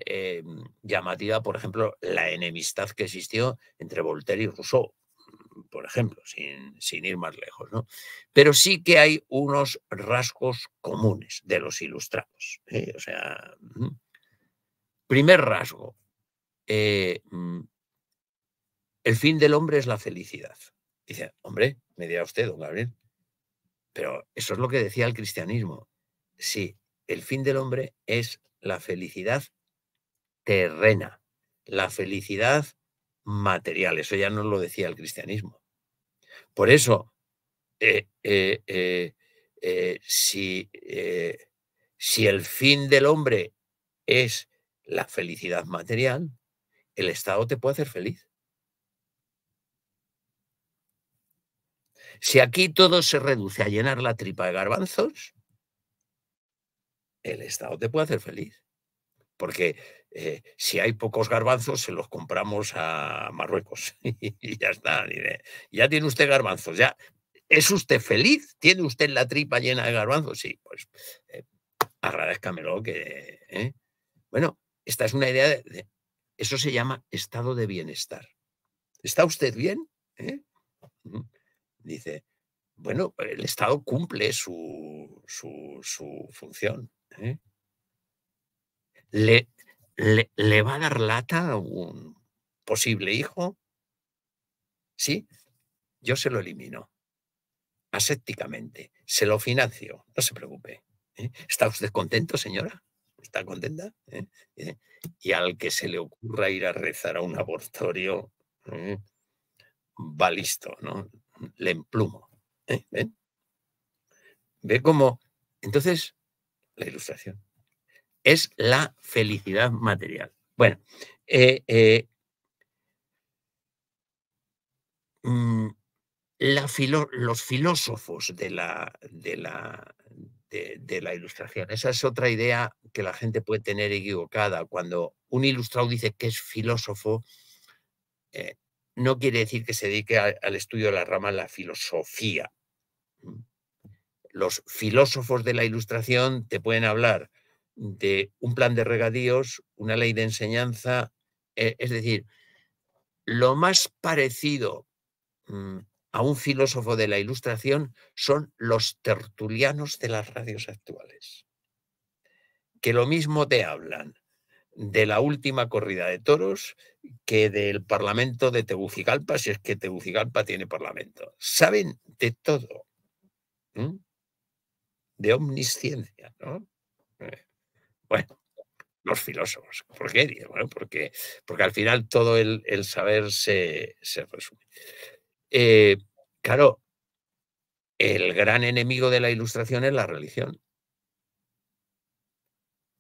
llamativa, por ejemplo, la enemistad que existió entre Voltaire y Rousseau, por ejemplo, sin, ir más lejos. Pero sí que hay unos rasgos comunes de los ilustrados. O sea, primer rasgo, eh, mm, el fin del hombre es la felicidad. Dice, hombre, me dirá usted, don Gabriel, pero eso es lo que decía el cristianismo. Sí, el fin del hombre es la felicidad terrena, la felicidad material. Eso ya no lo decía el cristianismo. Por eso, eh, eh, si, si el fin del hombre es la felicidad material, el Estado te puede hacer feliz. Si aquí todo se reduce a llenar la tripa de garbanzos, el Estado te puede hacer feliz. Porque eh, si hay pocos garbanzos, se los compramos a Marruecos. *laughs* y ya está. Ya tiene usted garbanzos. Ya. ¿Es usted feliz? ¿Tiene usted la tripa llena de garbanzos? Sí, pues eh, que... Eh, bueno, esta es una idea de eso se llama estado de bienestar. ¿Está usted bien? ¿Eh? Dice, bueno, el Estado cumple su, función. ¿eh? ¿Le, le, va a dar lata a un posible hijo? Sí, yo se lo elimino asépticamente, se lo financio, no se preocupe. ¿eh? ¿Está usted contento, señora? está contenta. ¿eh? ¿Eh? Y al que se le ocurra ir a rezar a un abortorio, ¿eh? va listo, ¿no? Le emplumo. ¿Ven? Ve cómo. Entonces, la ilustración es la felicidad material. Bueno, mm, la los filósofos de la, de la, de, la ilustración. Esa es otra idea que la gente puede tener equivocada. Cuando un ilustrado dice que es filósofo, eh, no quiere decir que se dedique al estudio de la rama la filosofía. Mm. Los filósofos de la ilustración te pueden hablar de un plan de regadíos, una ley de enseñanza, eh, es decir, lo más parecido mm, a un filósofo de la Ilustración son los tertulianos de las radios actuales, que lo mismo te hablan de la última corrida de toros que del Parlamento de Tegucigalpa, si es que Tegucigalpa tiene Parlamento. Saben de todo, de omnisciencia, ¿no? Eh, bueno, los filósofos. ¿Por qué? Bueno, porque, porque al final todo el, saber se, se resume. Eh, claro, el gran enemigo de la ilustración es la religión.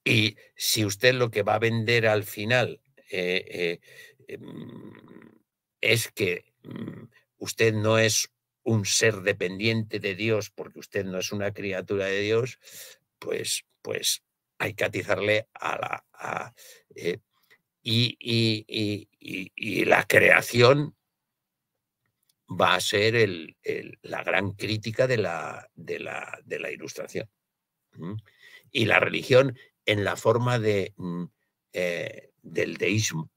Y si usted lo que va a vender al final eh, eh, mm, es que mm, usted no es un ser dependiente de Dios porque usted no es una criatura de Dios, pues, pues hay que atizarle a la... y, la creación va a ser la gran crítica de la, la, de la ilustración. Y la religión en la forma de, mm, eh, del deísmo.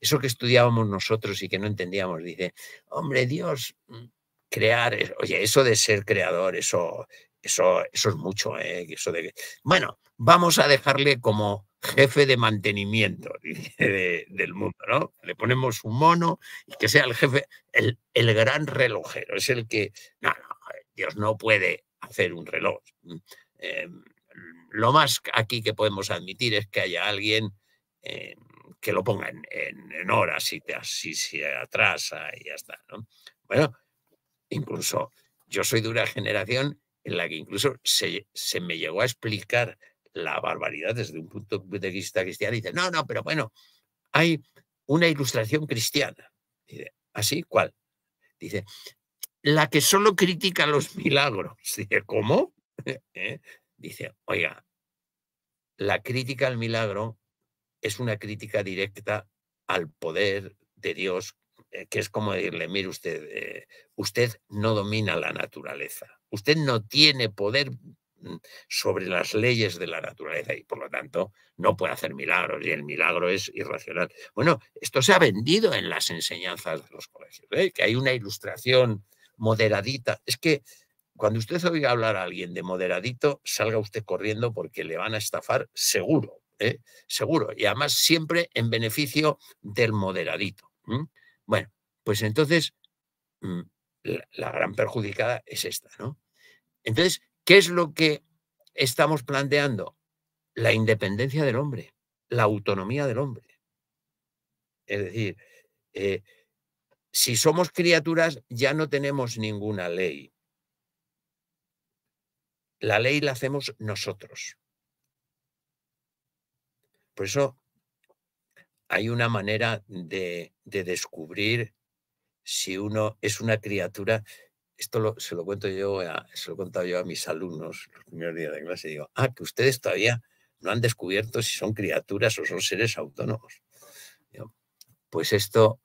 Eso que estudiábamos nosotros y que no entendíamos, dice, hombre, Dios, mm, crear, eh, oye, eso de ser creador, eso, eso, eso es mucho, ¿eh? Eso de... Bueno, vamos a dejarle como jefe de mantenimiento *laughs* del mundo, ¿no? Le ponemos un mono y que sea el jefe, el, gran relojero. Es el que, no, no, Dios no puede hacer un reloj. Mm, eh, lo más aquí que podemos admitir es que haya alguien eh, que lo ponga en, horas y te, así se atrasa y ya está. ¿no? Bueno, incluso yo soy de una generación en la que incluso se, me llegó a explicar la barbaridad desde un punto de vista cristiano. dice, no, no, pero bueno, hay una ilustración cristiana. Dice, ¿así? ¿Ah, ¿Cuál? Dice, la que solo critica los milagros. *laughs* Dice, ¿cómo? *laughs* ¿Eh? Dice, oiga, la crítica al milagro es una crítica directa al poder de Dios eh, que es como decirle, mire usted, eh, usted no domina la naturaleza, usted no tiene poder mm, sobre las leyes de la naturaleza y por lo tanto no puede hacer milagros y el milagro es irracional. Bueno, esto se ha vendido en las enseñanzas de los colegios, ¿eh? que hay una ilustración moderadita. Es que cuando usted oiga hablar a alguien de moderadito, salga usted corriendo porque le van a estafar seguro, seguro, y además siempre en beneficio del moderadito. Bueno, pues entonces mm, la, gran perjudicada es esta, ¿no? Entonces, ¿qué es lo que estamos planteando? La independencia del hombre, la autonomía del hombre. Es decir, eh, si somos criaturas ya no tenemos ninguna ley. La ley la hacemos nosotros. Por eso hay una manera de, descubrir si uno es una criatura. Esto se lo cuento yo, se lo he contado yo a mis alumnos los primeros días de clase. Digo, ah, que ustedes todavía no han descubierto si son criaturas o son seres autónomos. pues esto,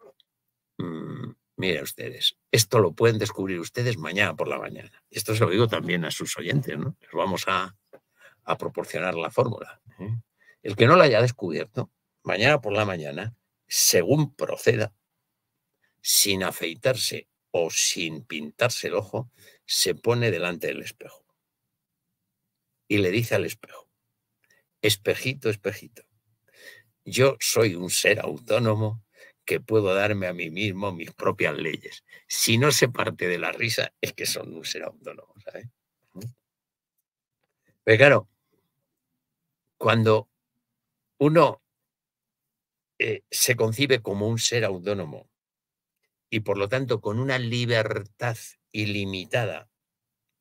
mm, miren ustedes, esto lo pueden descubrir ustedes mañana por la mañana. Esto se lo digo también a sus oyentes, ¿no? Les vamos a, a proporcionar la fórmula. ¿eh? El que no la haya descubierto, mañana por la mañana, según proceda, sin afeitarse o sin pintarse el ojo, se pone delante del espejo y le dice al espejo, espejito, espejito, yo soy un ser autónomo que puedo darme a mí mismo mis propias leyes. Si no se parte de la risa, es que son un ser autónomo, ¿sabes? Pero pues claro, cuando uno eh, se concibe como un ser autónomo y por lo tanto con una libertad ilimitada,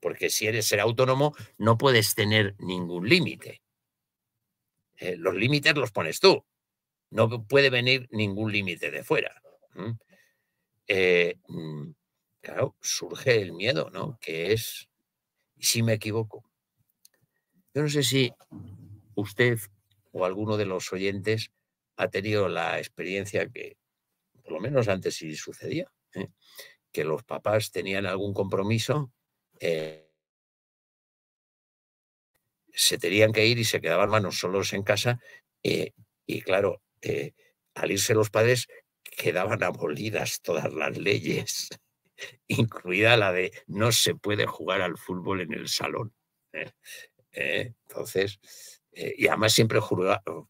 porque si eres ser autónomo no puedes tener ningún límite. Eh, los límites los pones tú, no puede venir ningún límite de fuera. Eh, mm, claro, surge el miedo, ¿no? Que es, si me equivoco? Yo no sé si usted o alguno de los oyentes ha tenido la experiencia que, por lo menos antes sí sucedía, ¿eh? que los papás tenían algún compromiso, eh, se tenían que ir y se quedaban manos solos en casa. Eh, y claro, al irse los padres quedaban abolidas todas las leyes, *laughs* incluida la de no se puede jugar al fútbol en el salón. entonces, eh, y además siempre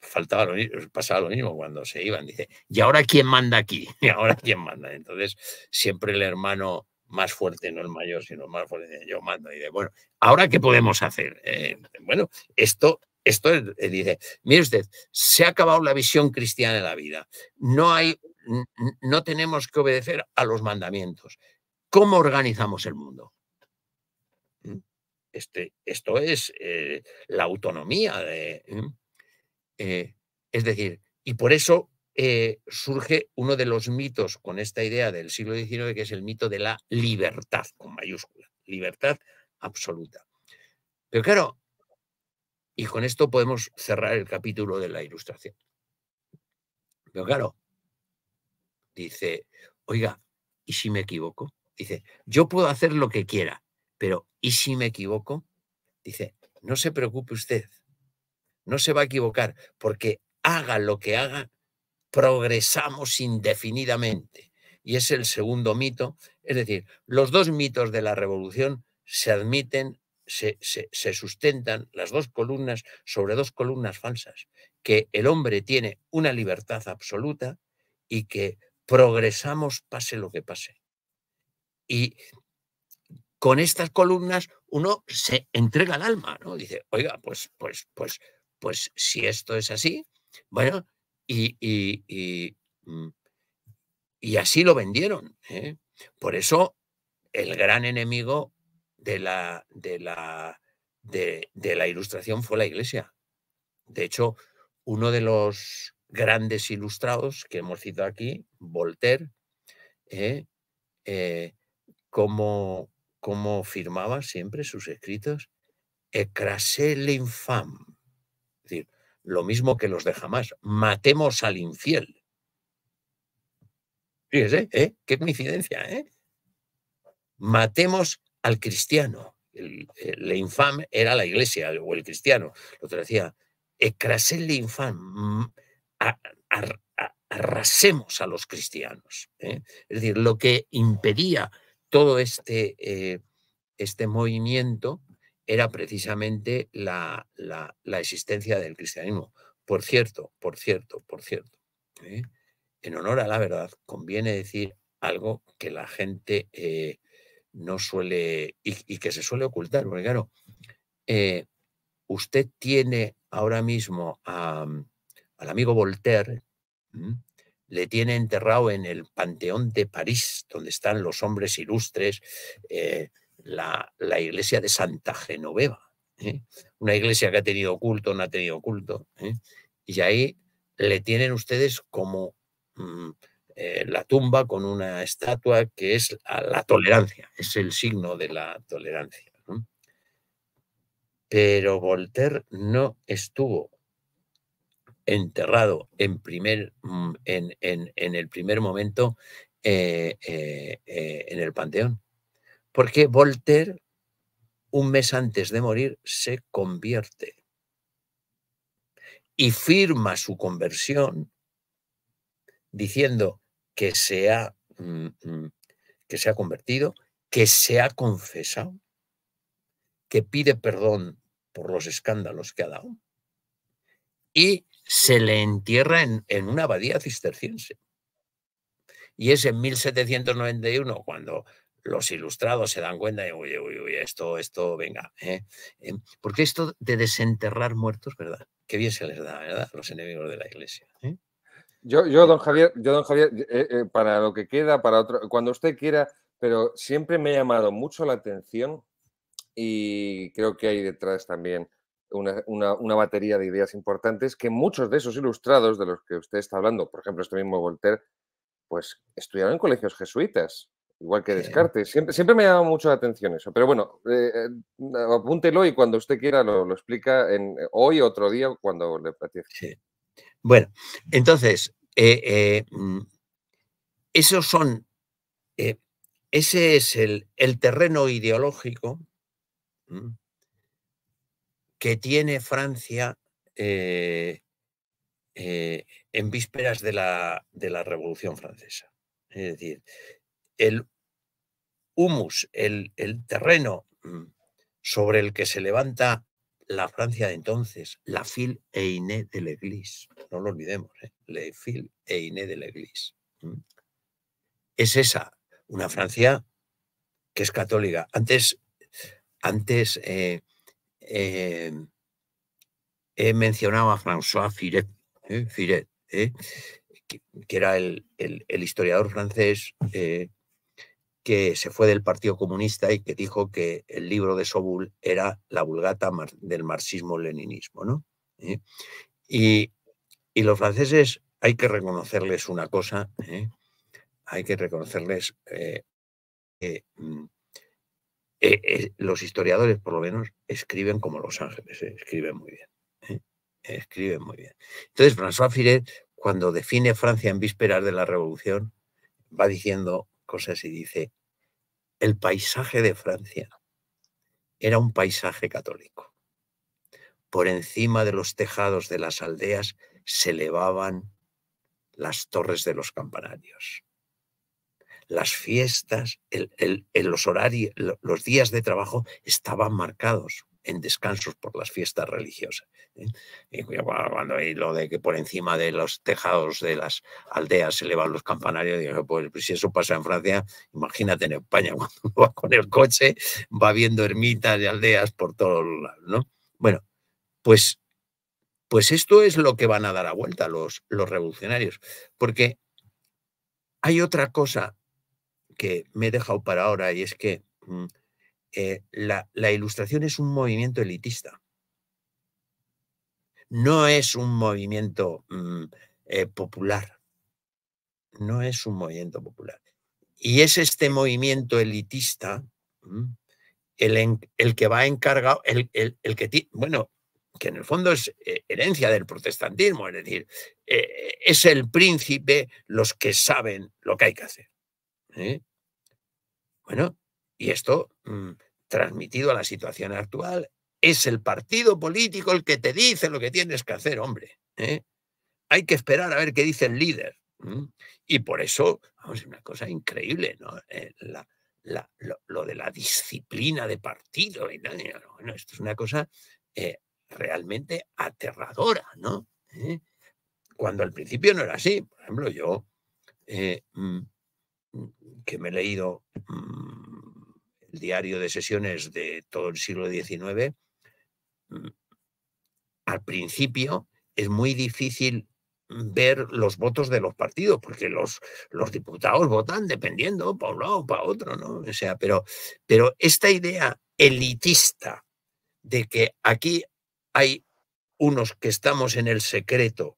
faltaba pasaba lo mismo cuando se iban. Dice, ¿y ahora quién manda aquí? *laughs* ¿Y ahora quién manda? Entonces, siempre el hermano más fuerte, no el mayor, sino el más fuerte, yo mando. Y dice, bueno, ¿ahora qué podemos hacer? Eh, bueno, esto esto eh, dice, mire usted, se ha acabado la visión cristiana de la vida. No hay, no tenemos que obedecer a los mandamientos. ¿Cómo organizamos el mundo? este, esto es eh, la autonomía. De, eh, es decir, y por eso eh, surge uno de los mitos con esta idea del siglo XIX, que es el mito de la libertad, con mayúscula, libertad absoluta. Pero claro, y con esto podemos cerrar el capítulo de la ilustración. Pero claro, dice, oiga, ¿y si me equivoco? Dice, yo puedo hacer lo que quiera, pero, ¿y si me equivoco? Dice, no se preocupe usted, no se va a equivocar, porque haga lo que haga, progresamos indefinidamente. Y es el segundo mito. Es decir, los dos mitos de la revolución se admiten, se, sustentan las dos columnas sobre dos columnas falsas, que el hombre tiene una libertad absoluta y que progresamos pase lo que pase. Y con estas columnas uno se entrega el alma, ¿no? Dice, oiga, pues, pues, pues, pues si esto es así, bueno, y, y, y, mm, así lo vendieron. ¿eh? Por eso el gran enemigo de la, de la, de, la ilustración fue la iglesia. De hecho, uno de los grandes ilustrados que hemos citado aquí, Voltaire, ¿eh? Eh, como, como firmaba siempre sus escritos, Ecrasé infam. Es decir, lo mismo que los de jamás, matemos al infiel. Fíjese, ¿eh? qué coincidencia, ¿eh? Matemos al cristiano. El, era la iglesia o el cristiano. Lo que decía, Ecrasé infam, mm, arrasemos a los cristianos. ¿eh? Es decir, lo que impedía todo este, eh, este movimiento era precisamente la, existencia del cristianismo. Por cierto, por cierto, por cierto, ¿eh? en honor a la verdad, conviene decir algo que la gente eh, no suele y, que se suele ocultar, porque claro, usted tiene ahora mismo mm, al amigo Voltaire, le tiene enterrado en el Panteón de París, donde están los hombres ilustres, eh, la, iglesia de Santa Genoveva, ¿eh? una iglesia que ha tenido culto, no ha tenido culto, ¿eh? y ahí le tienen ustedes como mm, la tumba con una estatua que es la tolerancia, es el signo de la tolerancia. Pero Voltaire no estuvo enterrado en, primer, mm, en, en, el primer momento eh, eh, eh, en el Panteón. Porque Voltaire, un mes antes de morir, se convierte y firma su conversión diciendo que se ha, mm, mm, que se ha convertido, que se ha confesado, que pide perdón por los escándalos que ha dado y se le entierra en, una abadía cisterciense. Y es en 1791 cuando los ilustrados se dan cuenta de, oye, uy, uy, esto, esto, venga. ¿eh? Em, porque esto de desenterrar muertos, ¿verdad? Qué bien se les da, ¿verdad? Los enemigos de la iglesia. ¿eh? Eh yo, don Javier, para lo que queda, para otro, cuando usted quiera, pero siempre me ha llamado mucho la atención y creo que hay detrás también una, batería de ideas importantes que muchos de esos ilustrados de los que usted está hablando, por ejemplo, este mismo Voltaire, pues estudiaron en colegios jesuitas, igual que Descartes. Siempre, siempre me ha llamado mucho la atención eso. Pero bueno, eh, eh, apúntelo y cuando usted quiera lo, explica en eh, hoy, otro día, cuando le platice. Bueno, entonces, mm, esos son, ese es el, terreno ideológico que tiene Francia eh, eh, en vísperas de la, de la Revolución Francesa. Es decir, el humus, el, terreno mm, sobre el que se levanta la Francia de entonces, la fil e iné de l'Église, no lo olvidemos, ¿eh? la le fil e iné de l'Église. Es esa, una Francia que es católica. Antes, antes Em, he mencionado a François Firet, eh, eh, que, era el, historiador francés eh, que se fue del Partido Comunista y que dijo que el libro de Soboul era la vulgata del marxismo-leninismo. ¿no? Y, y, los franceses hay que reconocerles una cosa, hay que reconocerles que mm, e, e, los historiadores, por lo menos, escriben como Los Ángeles, ¿eh? escriben muy bien. ¿eh? escriben muy bien. Entonces, François Firet, cuando define Francia en vísperas de la Revolución, va diciendo cosas y dice, el paisaje de Francia era un paisaje católico. Por encima de los tejados de las aldeas se elevaban las torres de los campanarios las fiestas, los horarios, los días de trabajo estaban marcados en descansos por las fiestas religiosas. ¿eh? Y cuando hay lo de que por encima de los tejados de las aldeas se elevan los campanarios, digo, pues, pues si eso pasa en Francia, imagínate en España, *laughs* cuando uno va con el coche, va viendo ermitas y aldeas por todos lados, ¿no? Bueno, pues, pues esto es lo que van a dar a vuelta los, los revolucionarios, porque hay otra cosa que me he dejado para ahora y es que mm, eh, la, ilustración es un movimiento elitista. No es un movimiento mm, eh, popular. No es un movimiento popular. Y es este movimiento elitista mm, el, que va encargado, el, el, el que, bueno, que en el fondo es eh, herencia del protestantismo, es decir, es el príncipe los que saben lo que hay que hacer. ¿eh? Bueno, y esto mm, transmitido a la situación actual, es el partido político el que te dice lo que tienes que hacer, hombre. ¿eh? Hay que esperar a ver qué dice el líder. Y por eso, vamos, es una cosa increíble, ¿no? Eh, lo, de la disciplina de partido. bueno, esto es una cosa realmente aterradora, ¿no? Cuando al principio no era así. Por ejemplo, yo mm, que me he leído mm, el diario de sesiones de todo el siglo XIX, mm, al principio es muy difícil ver los votos de los partidos, porque los, diputados votan dependiendo para un lado o para otro, ¿no? sea, pero, pero esta idea elitista de que aquí hay unos que estamos en el secreto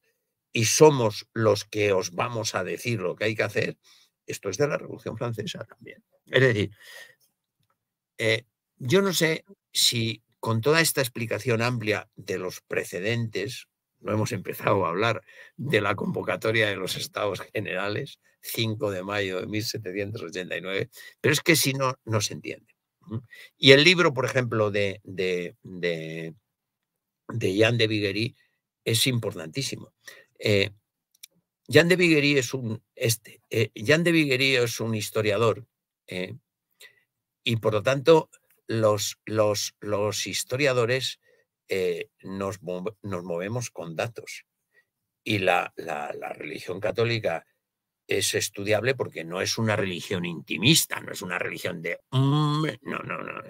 y somos los que os vamos a decir lo que hay que hacer, esto es de la Revolución Francesa también. Es decir, eh, yo no sé si con toda esta explicación amplia de los precedentes, no hemos empezado a hablar de la convocatoria de los estados generales, 5 de mayo de 1789, pero es que si no, no se entiende. Y el libro, por ejemplo, de, de, de, Jean de Viguerie es importantísimo. Eh, Jan de Viguerí es un, este, eh, de es un historiador eh, y por lo tanto los, los, historiadores eh, nos, movemos con datos y la, la religión católica es estudiable porque no es una religión intimista, no es una religión de... no, no, no.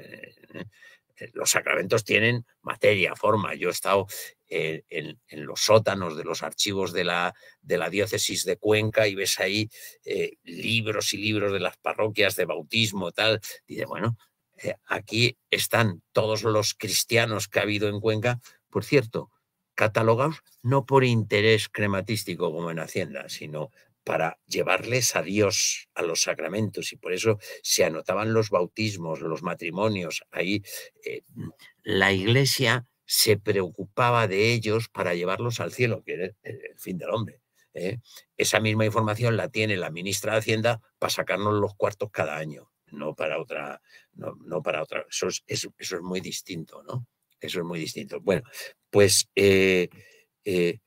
Los sacramentos tienen materia, forma. Yo he estado en, los sótanos de los archivos de la, de la diócesis de Cuenca y ves ahí eh, libros y libros de las parroquias de bautismo, tal, dice bueno, eh, aquí están todos los cristianos que ha habido en Cuenca, por cierto, catalogados no por interés crematístico como en Hacienda, sino para llevarles a Dios, a los sacramentos, y por eso se anotaban los bautismos, los matrimonios. Ahí eh, la iglesia se preocupaba de ellos para llevarlos al cielo, que es el fin del hombre. ¿eh? Esa misma información la tiene la ministra de Hacienda para sacarnos los cuartos cada año, no para otra, no, para otra. Eso es, muy distinto, ¿no? Eso es muy distinto. Bueno, pues eh, eh,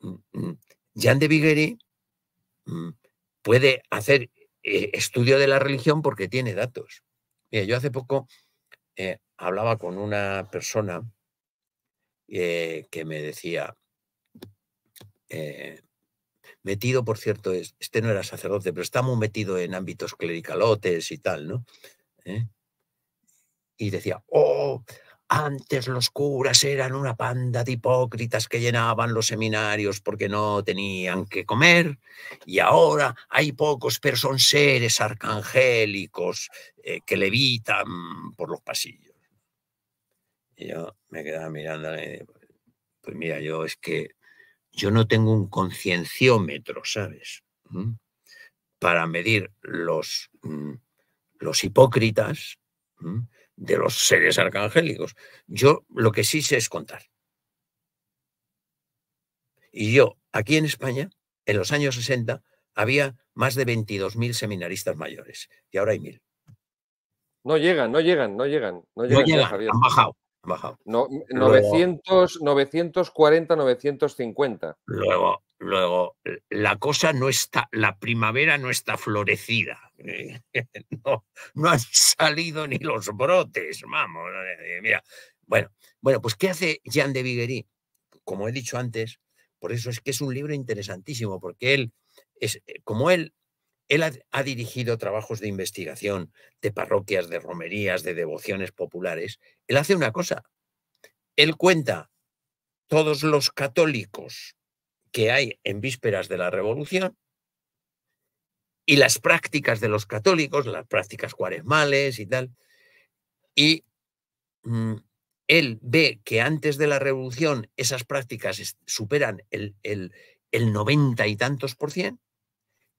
mm, mm, Jan de Vigueri mm, puede hacer estudio de la religión porque tiene datos. Mira, yo hace poco hablaba con una persona eh, que me decía, eh, metido, por cierto, este no era sacerdote, pero está muy metido en ámbitos clericalotes y tal, ¿no? ¿Eh? Y decía, oh, antes los curas eran una panda de hipócritas que llenaban los seminarios porque no tenían que comer y ahora hay pocos, pero son seres arcangélicos que levitan por los pasillos. Y yo me quedaba mirándole, eh, pues mira, yo es que yo no tengo un concienciómetro, ¿sabes? ¿Mm? Para medir los, mm, los hipócritas ¿Mm? de los seres arcangélicos. Yo lo que sí sé es contar. Y yo, aquí en España, en los años 60, había más de 22.000 seminaristas mayores y ahora hay mil No llegan, no llegan, no llegan. No llegan, bajado bajado. 940, 950. Luego, luego, la cosa no está, la primavera no está florecida. *laughs* No, han salido ni los brotes, vamos. Eh, eh, mira, bueno, bueno, pues ¿qué hace Jean de Viguerie? Como he dicho antes, por eso es que es un libro interesantísimo, porque él, es, eh, como él él ha, dirigido trabajos de investigación de parroquias, de romerías, de devociones populares. Él hace una cosa. Él cuenta todos los católicos que hay en vísperas de la revolución y las prácticas de los católicos, las prácticas cuaresmales y tal. Y mm, él ve que antes de la revolución esas prácticas superan el, noventa y tantos por cien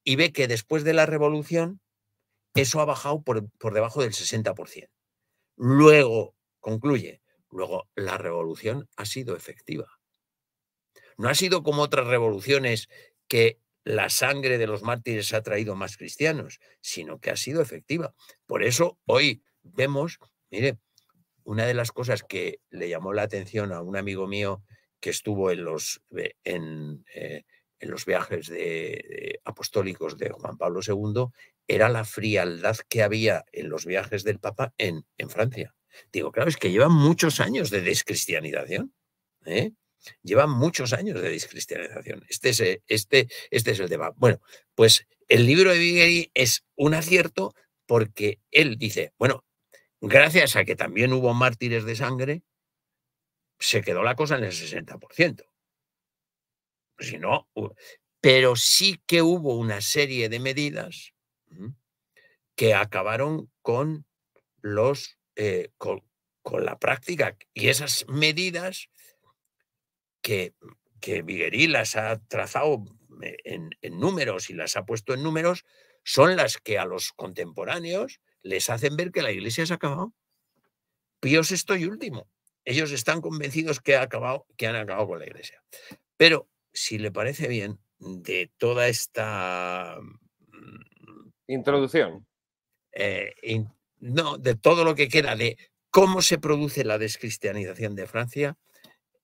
y ve que después de la revolución eso ha bajado por, debajo del 60%. Luego, concluye, luego la revolución ha sido efectiva. No ha sido como otras revoluciones que la sangre de los mártires ha traído más cristianos, sino que ha sido efectiva. Por eso hoy vemos, mire, una de las cosas que le llamó la atención a un amigo mío que estuvo en los eh, eh, en los viajes apostólicos de Juan Pablo II era la frialdad que había en los viajes del Papa en, en Francia. Digo, claro, es que llevan muchos años de descristianización. ¿eh? Llevan muchos años de descristianización. Este es, eh, este, este el debate. Bueno, pues el libro de Vigeri es un acierto porque él dice, bueno, gracias a que también hubo mártires de sangre, se quedó la cosa en el 60% no, pero sí que hubo una serie de medidas que acabaron con los eh, con, la práctica y esas medidas que, que Viguerí las ha trazado eh, en, números y las ha puesto en números son las que a los contemporáneos les hacen ver que la iglesia se ha acabado. Pío VI y último. Ellos están convencidos que, ha acabado, que han acabado con la iglesia. Pero si le parece bien, de toda esta... Mm, Introducción. Eh, no, de todo lo que queda de cómo se produce la descristianización de Francia,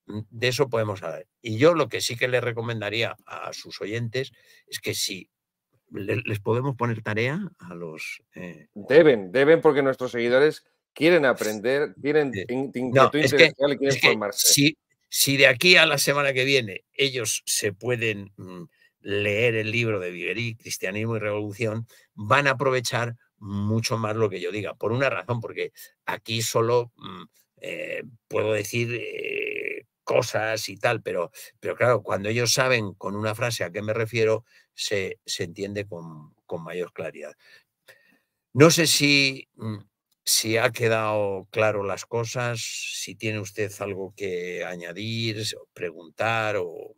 mm, de eso podemos hablar. Y yo lo que sí que le recomendaría a sus oyentes es que si les podemos poner tarea a los... Eh, deben, deben porque nuestros seguidores quieren aprender, quieren no, y quieren formarse. Si de aquí a la semana que viene ellos se pueden mm, leer el libro de Viverí, Cristianismo y Revolución, van a aprovechar mucho más lo que yo diga, por una razón, porque aquí solo mm, eh, puedo decir eh, cosas y tal, pero, pero claro, cuando ellos saben con una frase a qué me refiero, se, se entiende con, con mayor claridad. No sé si mm, si ha quedado claro las cosas, si tiene usted algo que añadir, preguntar o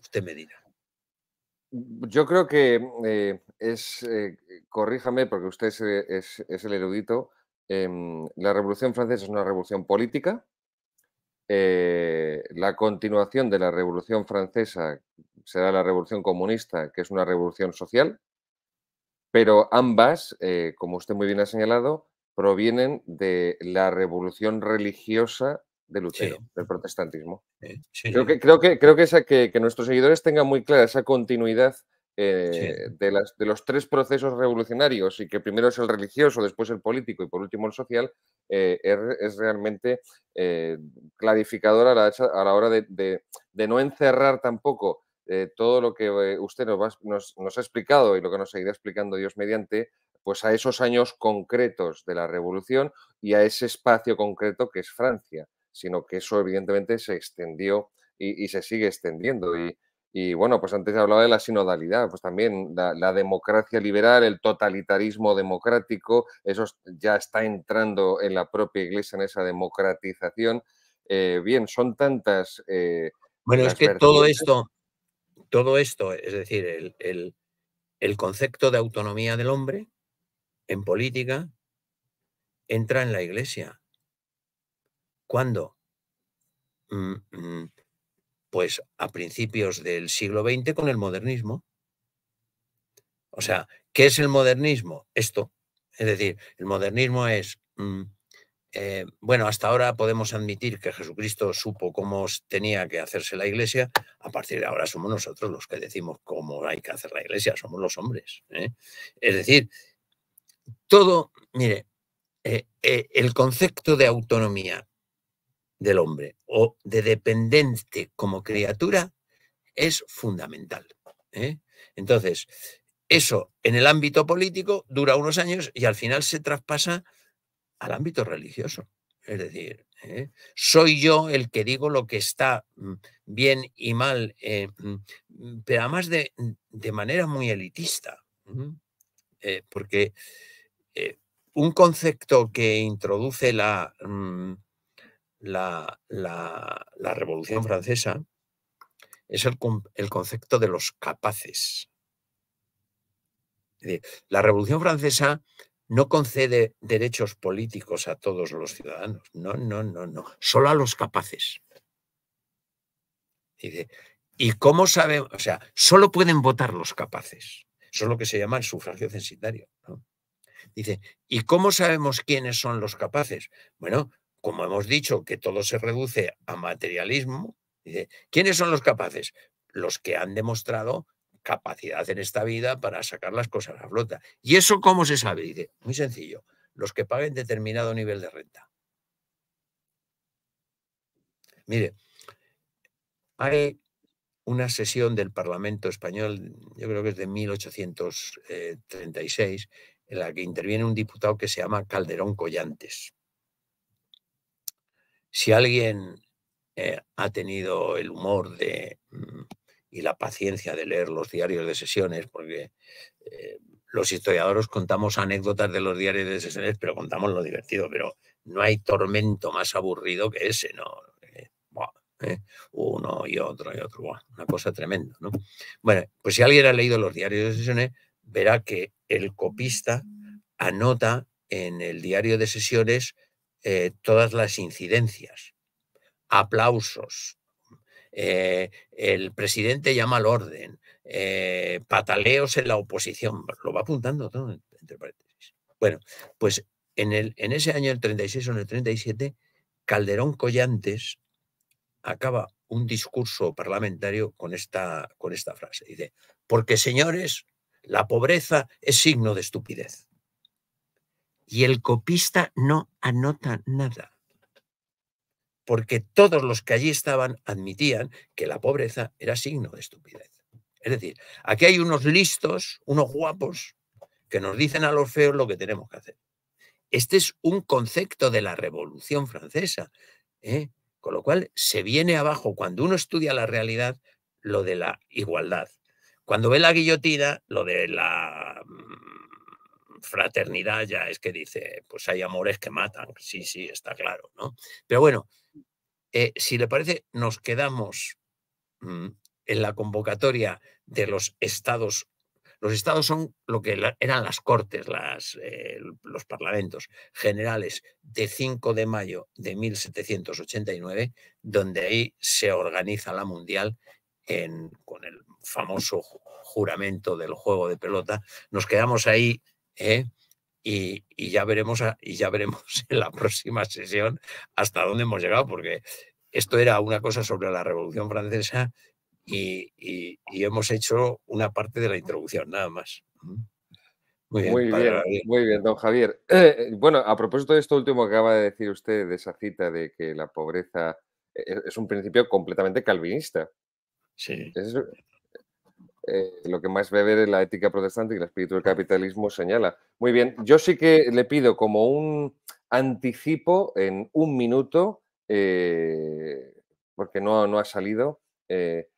usted me dirá. Mm, yo creo que mm, eh, es, eh, corríjame porque usted es, eh, el erudito, em, la Revolución Francesa es una revolución política. la continuación de la Revolución Francesa será la Revolución Comunista, que es una revolución social, pero ambas, como usted muy bien ha señalado, provienen de la revolución religiosa de Lutero, del protestantismo. Eh, creo que, creo que, creo que, esa, que, nuestros seguidores tengan muy clara esa continuidad eh, de, las, de los tres procesos revolucionarios y que primero es el religioso, después el político y por último el social, eh, es, realmente clarificadora clarificador a la, hora de, no encerrar tampoco todo lo que usted nos, nos, nos, ha explicado y lo que nos seguirá explicando Dios mediante pues a esos años concretos de la revolución y a ese espacio concreto que es Francia, sino que eso evidentemente se extendió y, se sigue extendiendo. Y, bueno, pues antes hablaba de la sinodalidad, pues también la, democracia liberal, el totalitarismo democrático, eso ya está entrando en la propia Iglesia, en esa democratización. Eh, bien, son tantas... Eh, bueno, es que todo esto, todo esto, es decir, el, el concepto de autonomía del hombre, en política, entra en la iglesia. ¿Cuándo? Mm, mm, pues a principios del siglo XX con el modernismo. O sea, ¿qué es el modernismo? Esto. Es decir, el modernismo es, mm, eh, bueno, hasta ahora podemos admitir que Jesucristo supo cómo tenía que hacerse la iglesia, a partir de ahora somos nosotros los que decimos cómo hay que hacer la iglesia, somos los hombres. ¿eh? Es decir, todo, mire, eh, eh, el concepto de autonomía del hombre o de dependente como criatura es fundamental. ¿eh? Entonces, eso en el ámbito político dura unos años y al final se traspasa al ámbito religioso. Es decir, soy yo el que digo lo que está mm, bien y mal, mm, pero además de, de, manera muy elitista, porque eh, un concepto que introduce mm, la, la, Revolución Francesa es el, concepto de los capaces. la Revolución Francesa no concede derechos políticos a todos los ciudadanos. No, no, no, no. Solo a los capaces. ¿y cómo sabemos? O sea, solo pueden votar los capaces. Eso es lo que se llama el sufragio censitario. Dice, ¿y cómo sabemos quiénes son los capaces? Bueno, como hemos dicho que todo se reduce a materialismo, dice, ¿quiénes son los capaces? Los que han demostrado capacidad en esta vida para sacar las cosas a flota. ¿Y eso cómo se sabe? Dice, muy sencillo, los que paguen determinado nivel de renta. Mire, hay una sesión del Parlamento español, yo creo que es de 1836, en la que interviene un diputado que se llama Calderón Collantes. Si alguien eh, ha tenido el humor mm, y la paciencia de leer los diarios de sesiones, porque eh, los historiadores contamos anécdotas de los diarios de sesiones, pero contamos lo divertido, pero no hay tormento más aburrido que ese, ¿no? Eh, uno y otro y otro, una cosa tremenda, ¿no? Bueno, pues si alguien ha leído los diarios de sesiones, verá que el copista anota en el diario de sesiones eh, todas las incidencias, aplausos, eh, el presidente llama al orden, eh, pataleos en la oposición, lo va apuntando todo entre paréntesis. Bueno, pues en, ese año, el 36 o en el 37, Calderón Collantes acaba un discurso parlamentario con esta, con esta frase. Dice, porque señores, la pobreza es signo de estupidez. Y el copista no anota nada, porque todos los que allí estaban admitían que la pobreza era signo de estupidez. Es decir, aquí hay unos listos, unos guapos, que nos dicen a los feos lo que tenemos que hacer. Este es un concepto de la Revolución Francesa, ¿eh? con lo cual se viene abajo cuando uno estudia la realidad lo de la igualdad. Cuando ve la guillotina, lo de la mm, fraternidad ya es que dice, pues hay amores que matan, sí, sí, está claro, ¿no? Pero bueno, eh, si le parece, nos quedamos mm, en la convocatoria de los estados. Los estados son lo que eran las cortes, eh, los parlamentos generales de 5 de mayo de 1789, donde ahí se organiza la mundial con el famoso juramento del juego de pelota. Nos quedamos ahí ¿eh? y, ya veremos y ya veremos *laughs* en la próxima sesión hasta dónde hemos llegado, porque esto era una cosa sobre la Revolución Francesa y, hemos hecho una parte de la introducción, nada más. Muy bien, don Javier. *clears throat* Eh, eh, bueno, a propósito de esto último que acaba de decir usted, de esa cita de que la pobreza es un principio completamente calvinista. Sí. Es, eh, lo que más beber en la ética protestante y el espíritu del capitalismo señala. Muy bien, yo sí que le pido como un anticipo en un minuto, eh, porque no, no, ha salido, eh,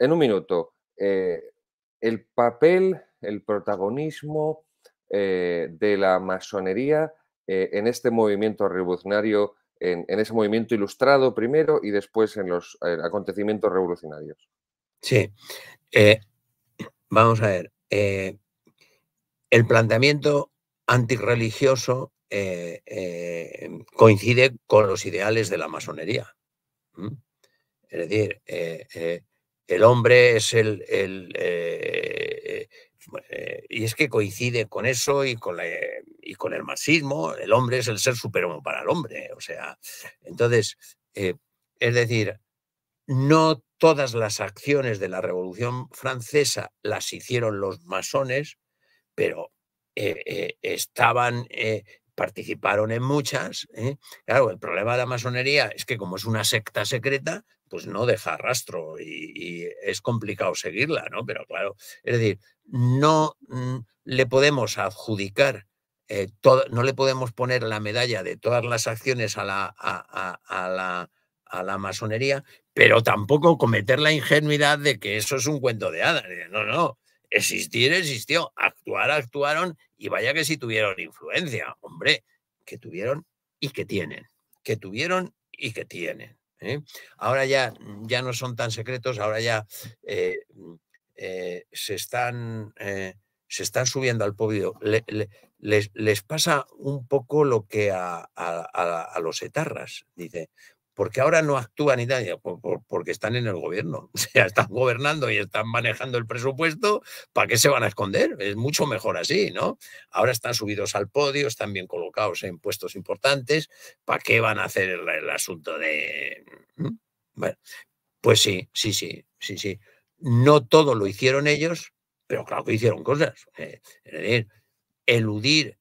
en un minuto, el papel, el protagonismo de la masonería en este movimiento revolucionario, en, ese movimiento ilustrado primero y después en los acontecimientos revolucionarios. Sí. Eh, vamos a ver. Eh, el planteamiento antirreligioso eh, coincide con los ideales de la masonería. Es decir, el hombre es el... y es que coincide con eso y con, y con el marxismo. El hombre es el ser supremo para el hombre. O sea, entonces, es decir, no todas las acciones de la Revolución Francesa las hicieron los masones, pero eh, eh, estaban, eh, participaron en muchas. Claro, el problema de la masonería es que como es una secta secreta, pues no deja rastro y, es complicado seguirla, ¿no? Pero claro, es decir, no mm, le podemos adjudicar todo, no le podemos poner la medalla de todas las acciones a la, a la, a la masonería, pero tampoco cometer la ingenuidad de que eso es un cuento de hadas. No, no, existir existió, actuar actuaron y vaya que si tuvieron influencia, hombre, que tuvieron y que tienen, que tuvieron y que tienen. ¿eh? Ahora ya, ya no son tan secretos, ahora ya eh, eh, se están se están subiendo al podio. les, pasa un poco lo que a los etarras. Dice, porque ahora no actúan y nadie, porque están en el gobierno, *laughs* o sea, están gobernando y están manejando el presupuesto, ¿para qué se van a esconder? Es mucho mejor así, ¿no? Ahora están subidos al podio, están bien colocados en puestos importantes, ¿para qué van a hacer el, asunto de... Bueno, pues sí, sí, sí, sí, sí. No todo lo hicieron ellos, pero claro que hicieron cosas. Eh, es decir, eludir,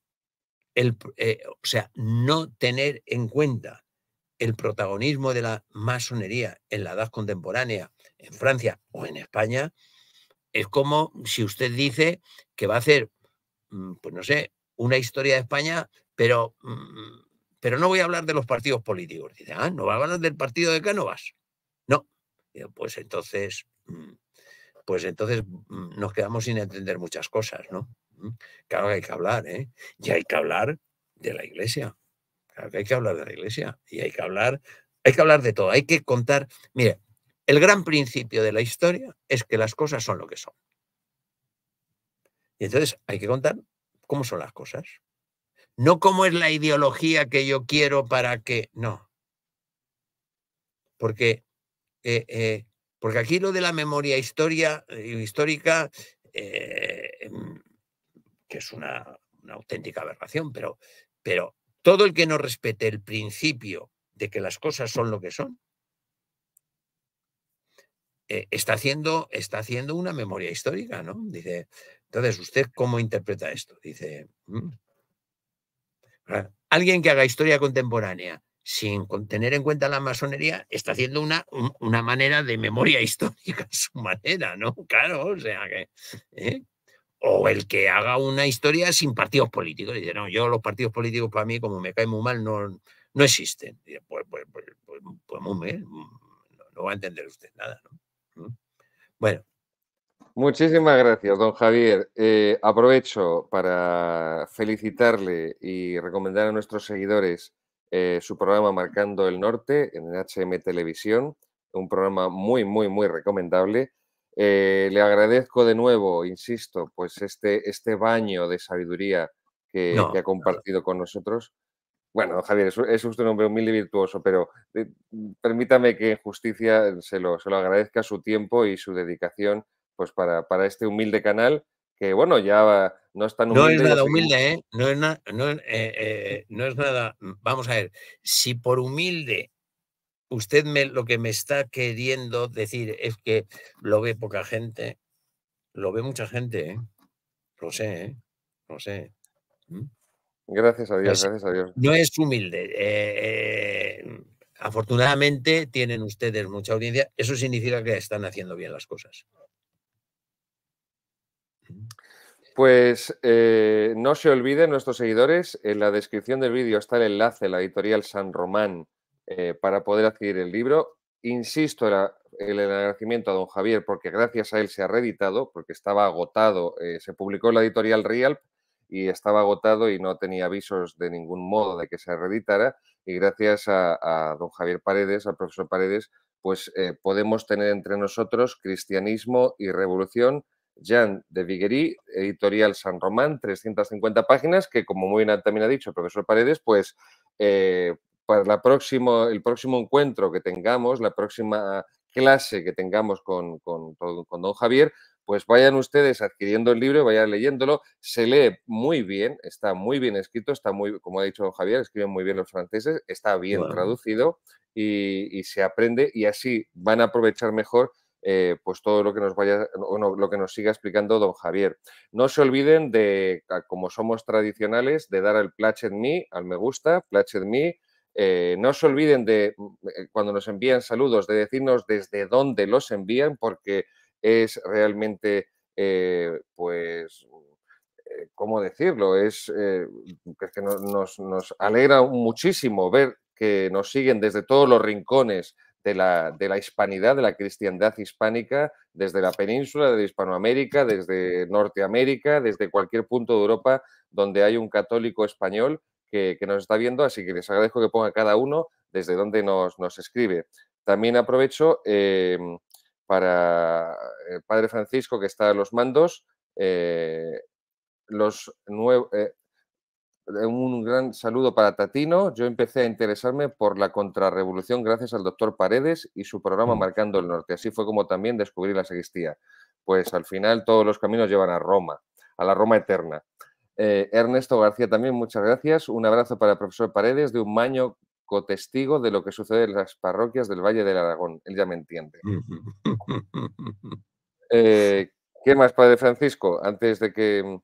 el, eh, o sea, no tener en cuenta el protagonismo de la masonería en la edad contemporánea, en Francia o en España, es como si usted dice que va a hacer, mm, pues no sé, una historia de España, pero, mm, pero no voy a hablar de los partidos políticos. Dice, ah, no va a hablar del partido de Cánovas. No. Pues entonces, mm, pues entonces nos quedamos sin entender muchas cosas, ¿no? Claro que hay que hablar, ¿eh? Y hay que hablar de la iglesia hay que hablar de la iglesia y hay que hablar, hay que hablar de todo, hay que contar. Mire, el gran principio de la historia es que las cosas son lo que son. Y entonces hay que contar cómo son las cosas. No cómo es la ideología que yo quiero para que. No. Porque, eh, eh, porque aquí lo de la memoria historia, eh, histórica, que es una, una, auténtica aberración, pero, pero todo el que no respete el principio de que las cosas son lo que son, eh, está, haciendo, está haciendo una memoria histórica, ¿no? Dice, entonces, ¿usted cómo interpreta esto? Dice, mm". alguien que haga historia contemporánea sin tener en cuenta la masonería, está haciendo una, una manera de memoria *laughs* histórica su manera, ¿no? Claro, o sea que... ¿eh? o el que haga una historia sin partidos políticos. Dice, no, yo los partidos políticos para mí, como me cae muy mal, no, existen. Pues, pues, pues, pues, pues, muy bien, no, va a entender usted nada. ¿no? ¿Mm? Bueno. Muchísimas gracias, don Javier. Eh, aprovecho para felicitarle y recomendar a nuestros seguidores eh, su programa Marcando el Norte en HM Televisión, un programa muy, muy, muy recomendable eh, le agradezco de nuevo, insisto, pues este, este baño de sabiduría que, ha compartido con nosotros. Bueno, Javier, es, usted un hombre humilde y virtuoso, pero eh, permítame que en justicia se lo, agradezca su tiempo y su dedicación pues para, este humilde canal que, bueno, ya no es tan humilde. No es nada humilde, ¿eh? No es, eh, eh, no es nada, vamos a ver, si por humilde usted me, lo que me está queriendo decir es que lo ve poca gente, lo ve mucha gente, ¿eh? lo sé, ¿eh? sé. Gracias a Dios, gracias a Dios. No es humilde. Eh, afortunadamente tienen ustedes mucha audiencia. Eso significa que están haciendo bien las cosas. Pues no se olviden nuestros seguidores, en la descripción del vídeo está el enlace a la editorial San Román eh, para poder adquirir el libro. Insisto, en el agradecimiento a don Javier, porque gracias a él se ha reeditado, porque estaba agotado, eh, se publicó en la editorial Real y estaba agotado y no tenía avisos de ningún modo de que se reeditara. Y gracias a, don Javier Paredes, al profesor Paredes, pues eh, podemos tener entre nosotros Cristianismo y Revolución, Jean de Viguerí, editorial San Román, 350 páginas, que como muy bien también ha dicho el profesor Paredes, pues la próximo, el próximo encuentro que tengamos, la próxima clase que tengamos con, don Javier, pues vayan ustedes adquiriendo el libro, vayan leyéndolo, se lee muy bien, está muy bien escrito, está muy, como ha dicho don Javier, escriben muy bien los franceses, está bien traducido y, se aprende y así van a aprovechar mejor. Eh, pues todo lo que nos vaya lo que nos siga explicando don Javier. No se olviden de, como somos tradicionales, de dar al en Me, al me gusta, en Me, eh, no se olviden de, mm, eh, cuando nos envían saludos, de decirnos desde dónde los envían, porque es realmente, eh, pues, ¿cómo decirlo? Es, que nos, alegra muchísimo ver que nos siguen desde todos los rincones de la, de la hispanidad, de la cristiandad hispánica, desde la península, de Hispanoamérica, desde Norteamérica, desde cualquier punto de Europa donde hay un católico español que, nos está viendo, así que les agradezco que ponga cada uno desde donde nos, nos escribe. También aprovecho eh, para el eh, Padre Francisco, que está a los mandos, eh, un gran saludo para Tatino. Yo empecé a interesarme por la contrarrevolución gracias al doctor Paredes y su programa mm. Marcando el Norte. Así fue como también descubrí la sacristía. Pues al final todos los caminos llevan a Roma, a la Roma eterna. Eh, Ernesto García también, muchas gracias. Un abrazo para el profesor Paredes de un maño cotestigo de lo que sucede en las parroquias del Valle del Aragón. Él ya me entiende. ¿Quién *laughs* eh, ¿Qué más, Padre Francisco? Antes de que... Mm,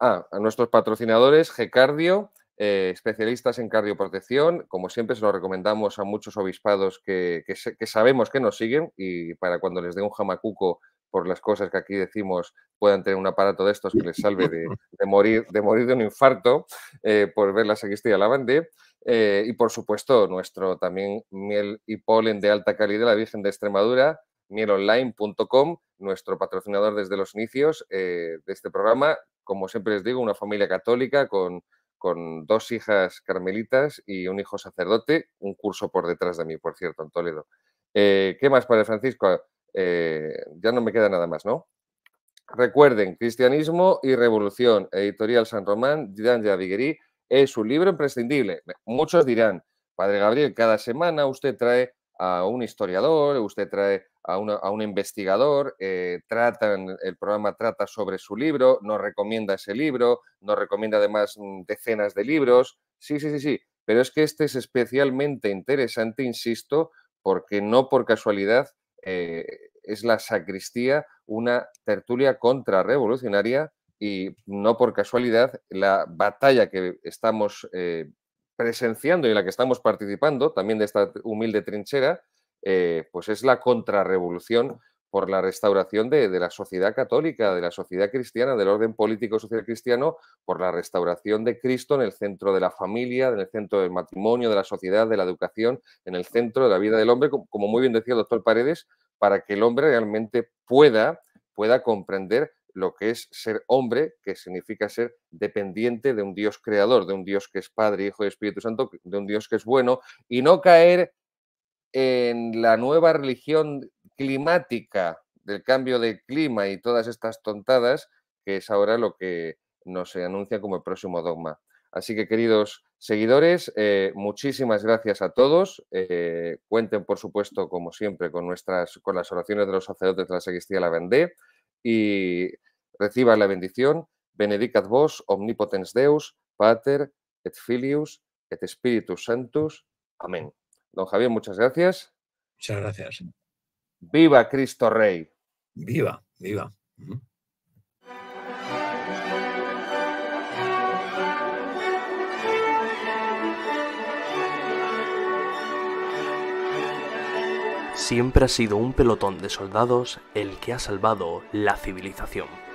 ah, a nuestros patrocinadores, GeCardio eh, especialistas en cardioprotección. Como siempre, se lo recomendamos a muchos obispados que, que, sabemos que nos siguen y para cuando les dé un jamacuco por las cosas que aquí decimos puedan tener un aparato de estos que les salve *laughs* de, morir, de morir de un infarto eh, por verlas aquí estoy a la bande. Eh, y por supuesto, nuestro también miel y polen de alta calidad, la Virgen de Extremadura, mielonline.com, nuestro patrocinador desde los inicios eh, de este programa. Como siempre les digo, una familia católica con, con dos hijas carmelitas y un hijo sacerdote, un curso por detrás de mí, por cierto, en Toledo. ¿Qué más, Padre Francisco? Eh, ya no me queda nada más, ¿no? Recuerden, Cristianismo y Revolución, editorial San Román, de Yadiguerí, es un libro imprescindible. Muchos dirán, Padre Gabriel, cada semana usted trae a un historiador, usted trae a, un investigador, eh, el programa trata sobre su libro, nos recomienda ese libro, nos recomienda además mm, decenas de libros. Sí, sí, sí, sí, pero es que este es especialmente interesante, insisto, porque no por casualidad eh, es la sacristía una tertulia contrarrevolucionaria y no por casualidad la batalla que estamos eh, presenciando y en la que estamos participando, también de esta humilde trinchera, eh, pues es la contrarrevolución por la restauración de, la sociedad católica, de la sociedad cristiana, del orden político social cristiano, por la restauración de Cristo en el centro de la familia, en el centro del matrimonio, de la sociedad, de la educación, en el centro de la vida del hombre, como muy bien decía el doctor Paredes, para que el hombre realmente pueda, pueda comprender lo que es ser hombre, que significa ser dependiente de un Dios creador, de un Dios que es Padre, Hijo y Espíritu Santo, de un Dios que es bueno, y no caer en la nueva religión climática, del cambio de clima y todas estas tontadas, que es ahora lo que nos anuncia como el próximo dogma. Así que, queridos seguidores, eh, muchísimas gracias a todos. Eh, cuenten, por supuesto, como siempre, con, nuestras, con las oraciones de los sacerdotes de la Sacristía Vendée y reciban la bendición. Benedicat vos, omnipotens Deus, Pater, et Filius, et Spiritus Sanctus. Amén. Don Javier, muchas gracias. Muchas gracias. Viva Cristo Rey. Viva, viva. Siempre ha sido un pelotón de soldados el que ha salvado la civilización.